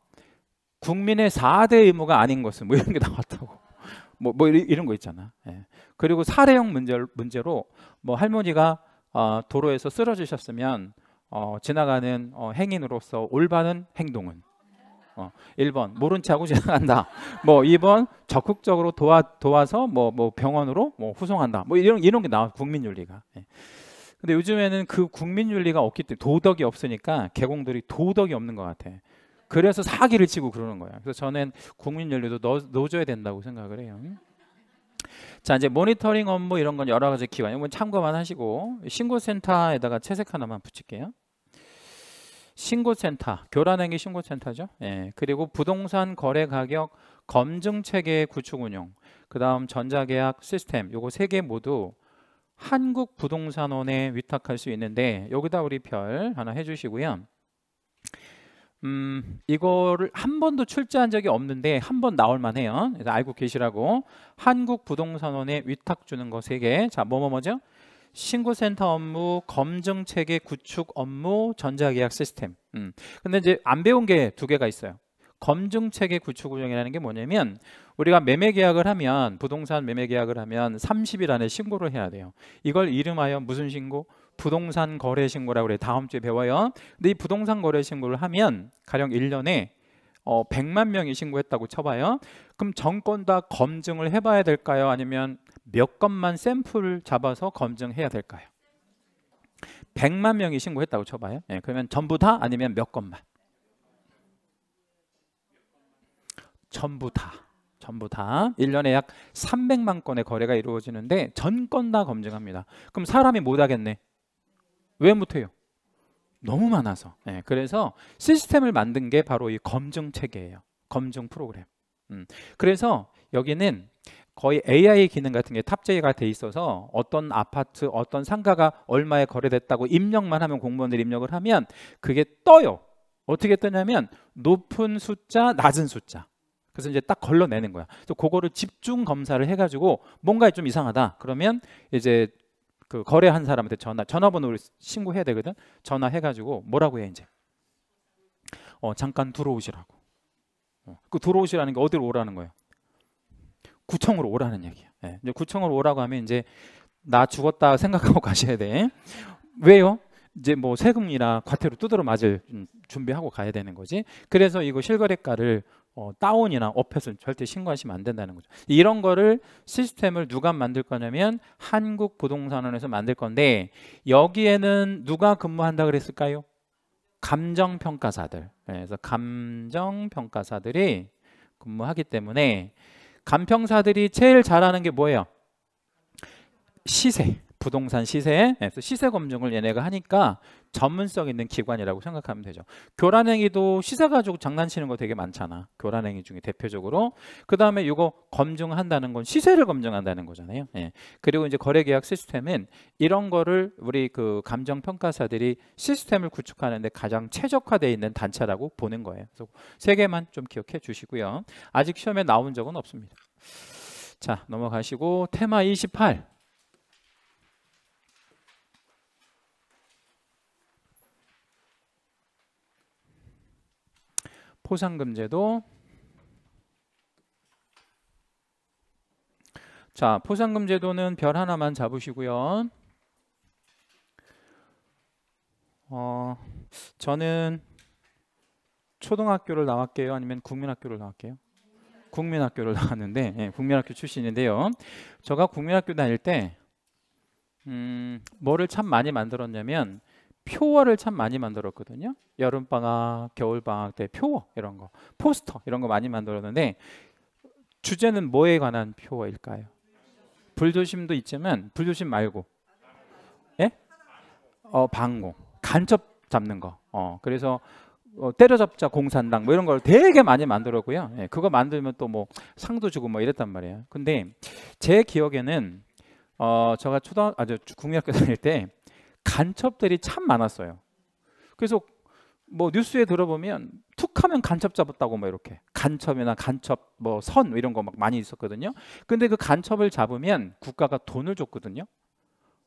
S1: 국민의 4대 의무가 아닌 것은 뭐 이런 게 나왔다. 뭐, 뭐 이런 거 있잖아. 예. 그리고 사례형 문제, 문제로 뭐 할머니가 어, 도로에서 쓰러지셨으면 어, 지나가는 어, 행인으로서 올바른 행동은 어, 1번 모른 체하고 지나간다. 뭐 2번 적극적으로 도와 도와서 뭐뭐 뭐 병원으로 뭐 후송한다. 뭐 이런 이런 게 나와 국민윤리가. 예. 근데 요즘에는 그 국민윤리가 없기 때문에 도덕이 없으니까 개공들이 도덕이 없는 것 같아. 그래서 사기를 치고 그러는 거야. 그래서 저는 국민연료도 넣, 어줘야 된다고 생각을 해요. 자 이제 모니터링 업무 이런 건 여러 가지 기관 이건 참고만 하시고 신고센터에다가 채색 하나만 붙일게요. 신고센터 교란행위 신고센터죠. 예 그리고 부동산 거래 가격 검증 체계 구축 운영 그다음 전자계약 시스템 요거 세 개 모두 한국 부동산원에 위탁할 수 있는데 여기다 우리 별 하나 해주시고요. 음, 이거를 한 번도 출제한 적이 없는데 한 번 나올 만해요. 그래서 알고 계시라고 한국 부동산원에 위탁 주는 것세 개. 자, 뭐뭐 뭐죠? 신고센터 업무, 검증 체계 구축 업무, 전자계약 시스템. 음. 근데 이제 안 배운 게 두 개가 있어요. 검증 체계 구축 운영이라는 게 뭐냐면 우리가 매매 계약을 하면 부동산 매매 계약을 하면 30일 안에 신고를 해야 돼요. 이걸 이름하여 무슨 신고? 부동산 거래 신고라고 그래요. 다음 주에 배워요. 근데 이 부동산 거래 신고를 하면 가령 1년에 어, 100만 명이 신고했다고 쳐봐요. 그럼 정권 다 검증을 해봐야 될까요? 아니면 몇 건만 샘플 잡아서 검증해야 될까요? 100만 명이 신고했다고 쳐봐요. 예, 그러면 전부 다 아니면 몇 건만? 전부 다. 전부 다 1년에 약 300만 건의 거래가 이루어지는데 전건다 검증합니다. 그럼 사람이 못 하겠네. 왜 못해요? 너무 많아서. 네, 그래서 시스템을 만든 게 바로 이 검증 체계예요. 검증 프로그램. 음, 그래서 여기는 거의 AI 기능 같은 게 탑재가 돼 있어서 어떤 아파트, 어떤 상가가 얼마에 거래됐다고 입력만 하면 공무원들이 입력을 하면 그게 떠요. 어떻게 뜨냐면 높은 숫자, 낮은 숫자. 그래서 이제 딱 걸러내는 거야. 그래서 그거를 집중 검사를 해가지고 뭔가 좀 이상하다. 그러면 이제 그 거래한 사람한테 전화 전화번호를 신고해야 되거든. 전화해가지고 뭐라고 해 이제. 어 잠깐 들어오시라고. 어, 그 들어오시라는 게 어디로 오라는 거예요? 구청으로 오라는 얘기야. 예. 이제 구청으로 오라고 하면 이제 나 죽었다 생각하고 가셔야 돼. 왜요? 이제 뭐 세금이나 과태료 두드러 맞을 음, 준비하고 가야 되는 거지. 그래서 이거 실거래가를 어, 다운이나 업햇을 절대 신고하시면 안 된다는 거죠. 이런 거를 시스템을 누가 만들 거냐면 한국 부동산원에서 만들 건데 여기에는 누가 근무한다 그랬을까요? 감정평가사들. 네, 그래서 감정평가사들이 근무하기 때문에 감평사들이 제일 잘하는 게 뭐예요? 시세. 부동산 시세. 네, 시세 검증을 얘네가 하니까 전문성 있는 기관이라고 생각하면 되죠. 교란행위도 시사 가지고 장난치는 거 되게 많잖아. 교란행위 중에 대표적으로 그 다음에 이거 검증한다는 건 시세를 검증한다는 거잖아요. 예. 그리고 이제 거래계약 시스템은 이런 거를 우리 그 감정 평가사들이 시스템을 구축하는데 가장 최적화되어 있는 단체라고 보는 거예요. 그래서 세 개만 좀 기억해 주시고요. 아직 시험에 나온 적은 없습니다. 자 넘어가시고 테마 28 포상금제도 자 포상금제도는 별 하나만 잡으시고요 어, 저는 초등학교를 나왔게요 아니면 국민학교를 나왔게요 국민학교를 나왔는데 예, 국민학교 출신인데요 제가 국민학교 다닐 때 음, 뭐를 참 많이 만들었냐면 표어를 참 많이 만들었거든요. 여름방학, 겨울방학 때 표어 이런 거, 포스터 이런 거 많이 만들었는데 주제는 뭐에 관한 표어일까요? 불조심도 있지만 불조심 말고 예? 어, 방공, 간첩 잡는 거. 어, 그래서 어, 때려잡자 공산당 뭐 이런 걸 되게 많이 만들었고요. 예, 그거 만들면 또 뭐 상도 주고 뭐 이랬단 말이에요. 근데 제 기억에는 어, 제가 초등 학교 아, 아주 국민학교 다닐 때 간첩들이 참 많았어요. 그래서 뭐 뉴스에 들어보면 툭하면 간첩 잡았다고 뭐 이렇게 간첩이나 간첩 뭐 선 이런 거 막 많이 있었거든요. 근데 그 간첩을 잡으면 국가가 돈을 줬거든요.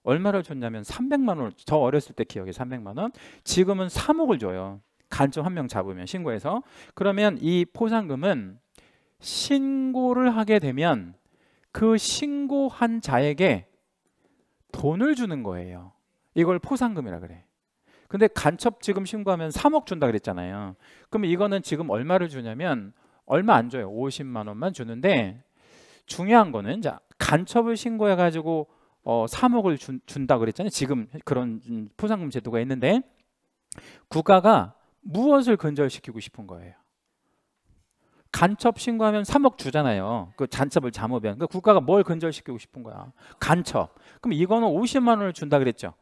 S1: 얼마를 줬냐면 300만 원을 저 어렸을 때 기억에 300만 원. 지금은 3억을 줘요. 간첩 한 명 잡으면 신고해서 그러면 이 포상금은 신고를 하게 되면 그 신고한 자에게 돈을 주는 거예요. 이걸 포상금이라 그래. 근데 간첩 지금 신고하면 3억 준다 그랬잖아요. 그럼 이거는 지금 얼마를 주냐면 얼마 안 줘요. 50만 원만 주는데 중요한 거는 자 간첩을 신고해 가지고 어 3억을 준, 준다 그랬잖아요. 지금 그런 포상금 제도가 있는데 국가가 무엇을 근절시키고 싶은 거예요. 간첩 신고하면 3억 주잖아요. 그 잔첩을 잠업에. 그 그러니까 국가가 뭘 근절시키고 싶은 거야. 간첩. 그럼 이거는 50만 원을 준다 그랬죠.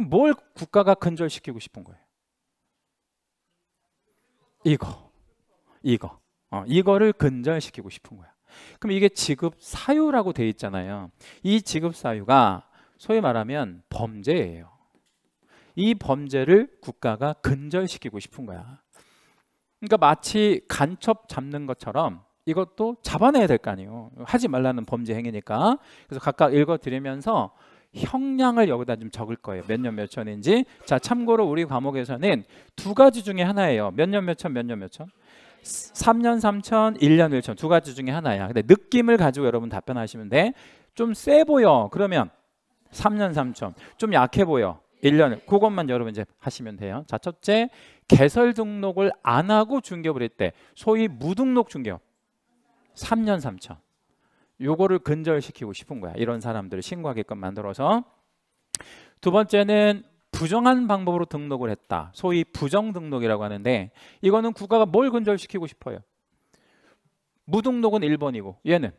S1: 그럼 뭘 국가가 근절시키고 싶은 거예요? 이거, 이거, 어, 이거를 근절시키고 싶은 거야. 그럼 이게 지급 사유라고 돼 있잖아요. 이 지급 사유가 소위 말하면 범죄예요. 이 범죄를 국가가 근절시키고 싶은 거야. 그러니까 마치 간첩 잡는 것처럼 이것도 잡아내야 될 거 아니에요. 하지 말라는 범죄 행위니까. 그래서 각각 읽어드리면서 형량을 여기다 좀 적을 거예요. 몇 년 몇 천인지. 자, 참고로 우리 과목에서는 두 가지 중에 하나예요. 몇 년 몇 천, 몇 년 몇 천. 3년 3천, 1년 1천 두 가지 중에 하나야. 근데 느낌을 가지고 여러분 답변하시면 돼. 좀 세 보여. 그러면 3년 3천. 좀 약해 보여. 1년. 그것만 여러분 이제 하시면 돼요. 자, 첫째. 개설 등록을 안 하고 중개업을 했대. 소위 무등록 중개업. 3년 3천. 요거를 근절시키고 싶은 거야. 이런 사람들을 신고하게끔 만들어서 두 번째는 부정한 방법으로 등록을 했다. 소위 부정 등록이라고 하는데 이거는 국가가 뭘 근절시키고 싶어요? 무등록은 1번이고 얘는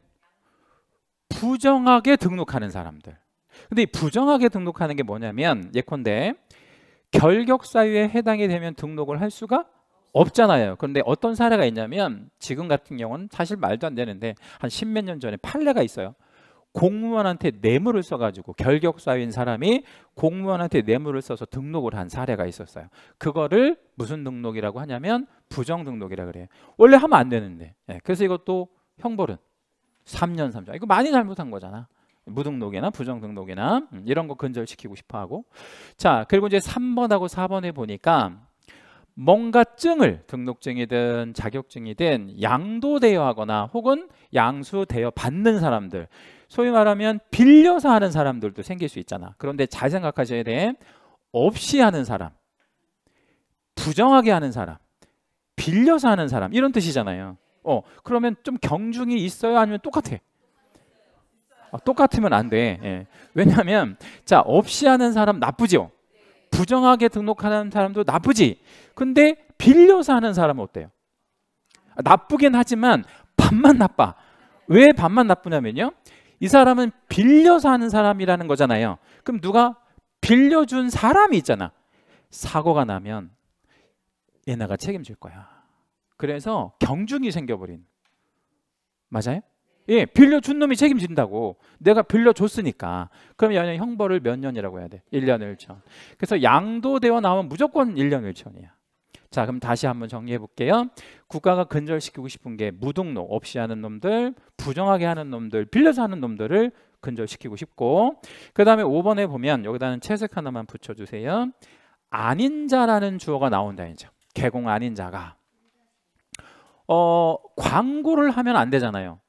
S1: 부정하게 등록하는 사람들. 근데 이 부정하게 등록하는 게 뭐냐면 예컨대 결격사유에 해당이 되면 등록을 할 수가 없잖아요. 그런데 어떤 사례가 있냐면 지금 같은 경우는 사실 말도 안 되는데 한 십몇 년 전에 판례가 있어요. 공무원한테 뇌물을 써가지고 결격사유인 사람이 공무원한테 뇌물을 써서 등록을 한 사례가 있었어요. 그거를 무슨 등록이라고 하냐면 부정 등록이라 고 그래요. 원래 하면 안 되는데. 네, 그래서 이것도 형벌은 3년 3년. 이거 많이 잘못한 거잖아. 무등록이나 부정 등록이나 음, 이런 거 근절시키고 싶어하고. 자 그리고 이제 3번하고 4번에 보니까 뭔가 증을 등록증이든 자격증이든 양도 대여하거나 혹은 양수 대여 받는 사람들 소위 말하면 빌려서 하는 사람들도 생길 수 있잖아 그런데 잘 생각하셔야 돼 없이 하는 사람 부정하게 하는 사람 빌려서 하는 사람 이런 뜻이잖아요 어 그러면 좀 경중이 있어요 아니면 똑같아 아, 똑같으면 안돼 예. 왜냐하면 자 없이 하는 사람 나쁘죠 부정하게 등록하는 사람도 나쁘지. 근데 빌려서 하는 사람은 어때요? 아, 나쁘긴 하지만 반만 나빠. 왜 반만 나쁘냐면요. 이 사람은 빌려서 하는 사람이라는 거잖아요. 그럼 누가 빌려준 사람이 있잖아. 사고가 나면 얘네가 책임질 거야. 그래서 경중이 생겨버린. 맞아요? 예, 빌려준 놈이 책임진다고. 내가 빌려줬으니까. 그럼 연연 형벌을 몇 년이라고 해야 돼? 1년 1천. 그래서 양도되어 나오면 무조건 1년 1천이야. 자, 그럼 다시 한번 정리해 볼게요. 국가가 근절시키고 싶은 게 무등록 없이 하는 놈들, 부정하게 하는 놈들, 빌려서 하는 놈들을 근절시키고 싶고 그다음에 5번에 보면 여기다는 채색 하나만 붙여 주세요. 아닌 자라는 주어가 나온다는 점. 개공 아닌 자가 어, 광고를 하면 안 되잖아요.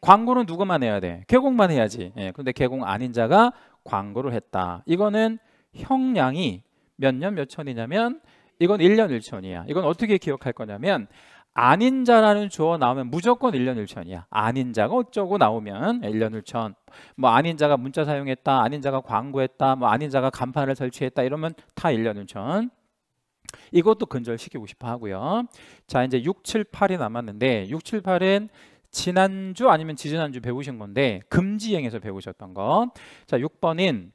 S1: 광고는 누구만 해야 돼? 개공만 해야지. 예, 근데 개공 아닌 자가 광고를 했다. 이거는 형량이 몇 년 몇천이냐면 이건 1년 1천이야. 이건 어떻게 기억할 거냐면 아닌 자라는 주어 나오면 무조건 1년 1천이야. 아닌 자가 어쩌고 나오면 1년 1천. 뭐 아닌 자가 문자 사용했다. 아닌 자가 광고했다. 뭐 아닌 자가 간판을 설치했다. 이러면 다 1년 1천. 이것도 근절시키고 싶어 하고요. 자, 이제 6, 7, 8이 남았는데 6, 7, 8은 지난주 아니면 지지난주 배우신 건데 금지행에서 배우셨던 것. 자, 6번인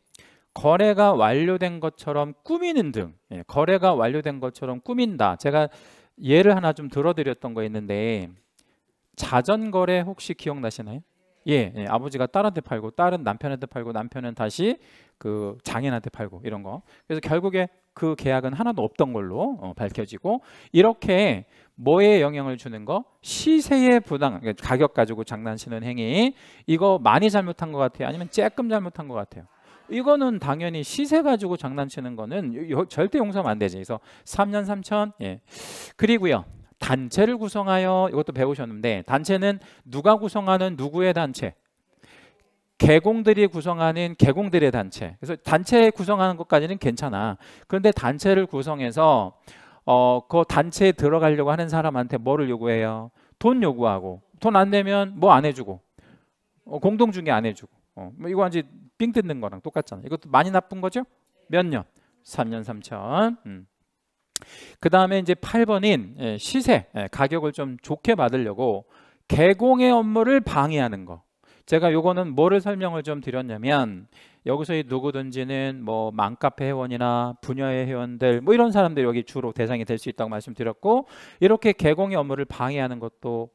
S1: 거래가 완료된 것처럼 꾸미는 등 예, 거래가 완료된 것처럼 꾸민다. 제가 예를 하나 좀 들어드렸던 거 있는데 자전거래 혹시 기억나시나요? 예, 예, 아버지가 딸한테 팔고 딸은 남편한테 팔고 남편은 다시 그 장인한테 팔고 이런 거. 그래서 결국에 그 계약은 하나도 없던 걸로 어, 밝혀지고 이렇게 뭐에 영향을 주는 거? 시세의 부당 그러니까 가격 가지고 장난치는 행위 이거 많이 잘못한 것 같아요. 아니면 조금 잘못한 것 같아요. 이거는 당연히 시세 가지고 장난치는 거는 절대 용서하면 안 되지. 그래서 3년 3천 예. 그리고요. 단체를 구성하여 이것도 배우셨는데 단체는 누가 구성하는 누구의 단체? 개공들이 구성하는 개공들의 단체. 그래서 단체 구성하는 것까지는 괜찮아. 그런데 단체를 구성해서 어, 그 단체에 들어가려고 하는 사람한테 뭐를 요구해요? 돈 요구하고 돈 안 내면 뭐 안 해주고 어, 공동중에안 해주고 어, 뭐 이거 완전 빙 뜯는 거랑 똑같잖아요. 이것도 많이 나쁜 거죠? 몇 년? 3년 3천. 음. 그 다음에 이제 8번인 예, 시세, 예, 가격을 좀 좋게 받으려고 개공의 업무를 방해하는 거. 제가 요거는 뭐를 설명을 좀 드렸냐면 여기서 이 누구든지는 뭐 맘카페 회원이나 분야의 회원들 뭐 이런 사람들이 여기 주로 대상이 될 수 있다고 말씀드렸고 이렇게 개공의 업무를 방해하는 것도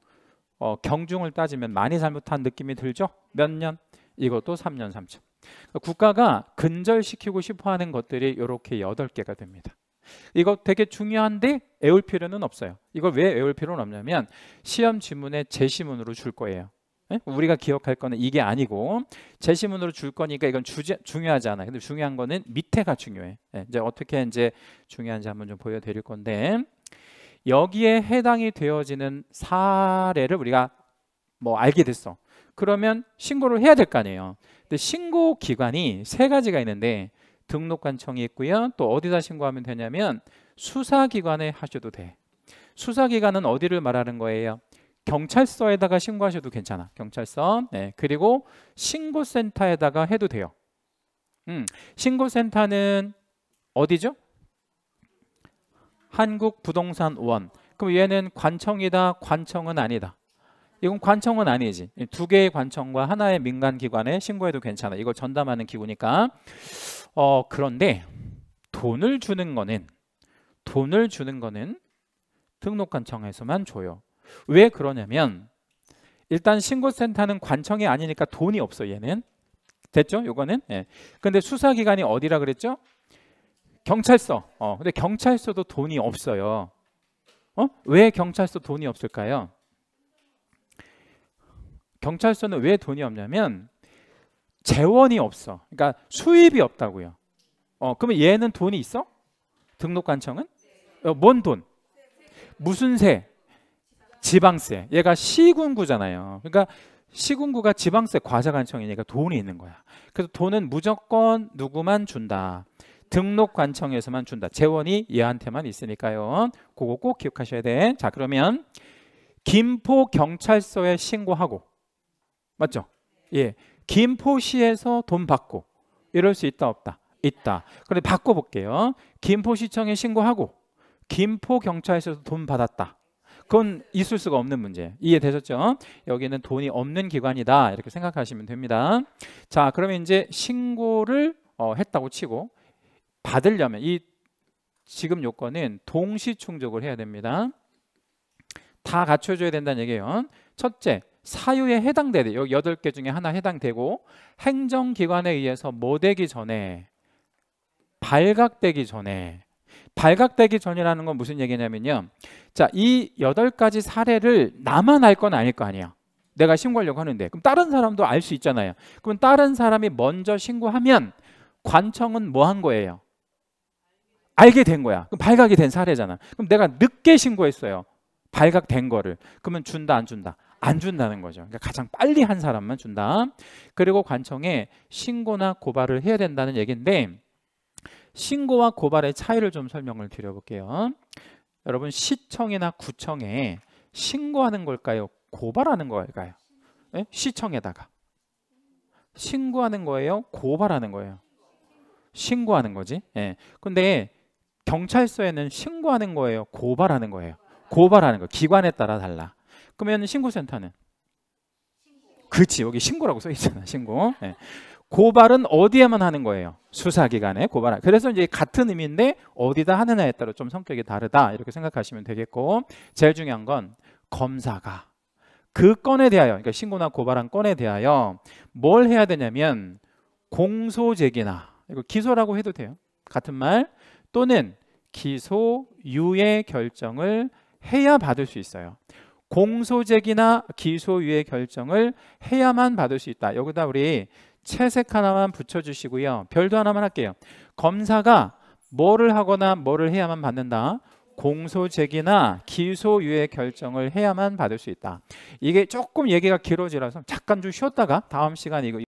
S1: 어, 경중을 따지면 많이 잘못한 느낌이 들죠. 몇 년? 이것도 3년 3천. 그러니까 국가가 근절시키고 싶어하는 것들이 이렇게 8 개가 됩니다. 이거 되게 중요한데 애울 필요는 없어요. 이걸 왜 애울 필요는 없냐면 시험 지문에 제시문으로 줄 거예요. 예? 우리가 기억할 거는 이게 아니고 제시문으로 줄 거니까 이건 주제, 중요하지 않아. 근데 중요한 거는 밑에가 중요해. 예, 이제 어떻게 이제 중요한지 한번 좀 보여드릴 건데 여기에 해당이 되어지는 사례를 우리가 뭐 알게 됐어. 그러면 신고를 해야 될 거 아니에요. 근데 신고 기관이 세 가지가 있는데 등록관청이 있고요. 또 어디다 신고하면 되냐면 수사기관에 하셔도 돼. 수사기관은 어디를 말하는 거예요? 경찰서에다가 신고하셔도 괜찮아. 경찰서. 네. 그리고 신고센터에다가 해도 돼요. 음, 신고센터는 어디죠? 한국부동산원. 그럼 얘는 관청이다, 관청은 아니다. 이건 관청은 아니지. 두 개의 관청과 하나의 민간기관에 신고해도 괜찮아. 이걸 전담하는 기구니까. 어, 그런데 돈을 주는 거는 돈을 주는 거는 등록관청에서만 줘요. 왜 그러냐면 일단 신고센터는 관청이 아니니까 돈이 없어 얘는 됐죠? 요거는 예. 근데 수사기관이 어디라 그랬죠? 경찰서. 어, 근데 경찰서도 돈이 없어요. 어? 왜 경찰서 돈이 없을까요? 경찰서는 왜 돈이 없냐면 재원이 없어. 그러니까 수입이 없다고요. 어, 그러면 얘는 돈이 있어? 등록관청은? 어, 뭔 돈? 무슨 세? 지방세. 얘가 시군구잖아요. 그러니까 시군구가 지방세 과세관청이니까 돈이 있는 거야. 그래서 돈은 무조건 누구만 준다. 등록관청에서만 준다. 재원이 얘한테만 있으니까요. 그거 꼭 기억하셔야 돼. 자 그러면 김포경찰서에 신고하고 맞죠? 예. 김포시에서 돈 받고 이럴 수 있다 없다? 있다. 그런데 바꿔볼게요. 김포시청에 신고하고 김포경찰서에서 돈 받았다. 그건 있을 수가 없는 문제. 이해되셨죠? 여기는 돈이 없는 기관이다. 이렇게 생각하시면 됩니다. 자, 그러면 이제 신고를 어, 했다고 치고 받으려면 이 지금 요건은 동시 충족을 해야 됩니다. 다 갖춰줘야 된다는 얘기예요. 첫째, 사유에 해당되되 여기 여덟 개 중에 하나 해당되고 행정기관에 의해서 뭐되기 전에 발각되기 전에 발각되기 전이라는 건 무슨 얘기냐면요. 자, 이 여덟 가지 사례를 나만 알 건 아닐 거 아니야. 내가 신고하려고 하는데 그럼 다른 사람도 알 수 있잖아요. 그럼 다른 사람이 먼저 신고하면 관청은 뭐 한 거예요? 알게 된 거야. 그럼 발각이 된 사례잖아. 그럼 내가 늦게 신고했어요. 발각된 거를. 그러면 준다 안 준다? 안 준다는 거죠. 그러니까 가장 빨리 한 사람만 준다. 그리고 관청에 신고나 고발을 해야 된다는 얘기인데 신고와 고발의 차이를 좀 설명을 드려볼게요. 여러분 시청이나 구청에 신고하는 걸까요? 고발하는 걸까요? 네? 시청에다가 신고하는 거예요? 고발하는 거예요? 신고하는 거지. 예. 근데 경찰서에는 신고하는 거예요? 고발하는 거예요? 고발하는 거. 기관에 따라 달라. 그러면 신고센터는 그치 여기 신고라고 써 있잖아 신고. 예. 고발은 어디에만 하는 거예요? 수사기관에 고발. 그래서 이제 같은 의미인데 어디다 하느냐에 따라 좀 성격이 다르다 이렇게 생각하시면 되겠고 제일 중요한 건 검사가 그 건에 대하여 그러니까 신고나 고발한 건에 대하여 뭘 해야 되냐면 공소 제기나 이거 기소라고 해도 돼요. 같은 말 또는 기소 유예 결정을 해야 받을 수 있어요. 공소제기나 기소유예 결정을 해야만 받을 수 있다. 여기다 우리 채색 하나만 붙여주시고요. 별도 하나만 할게요. 검사가 뭐를 하거나 뭐를 해야만 받는다. 공소 제기나 기소유예 결정을 해야만 받을 수 있다. 이게 조금 얘기가 길어지라서 잠깐 좀 쉬었다가 다음 시간 이거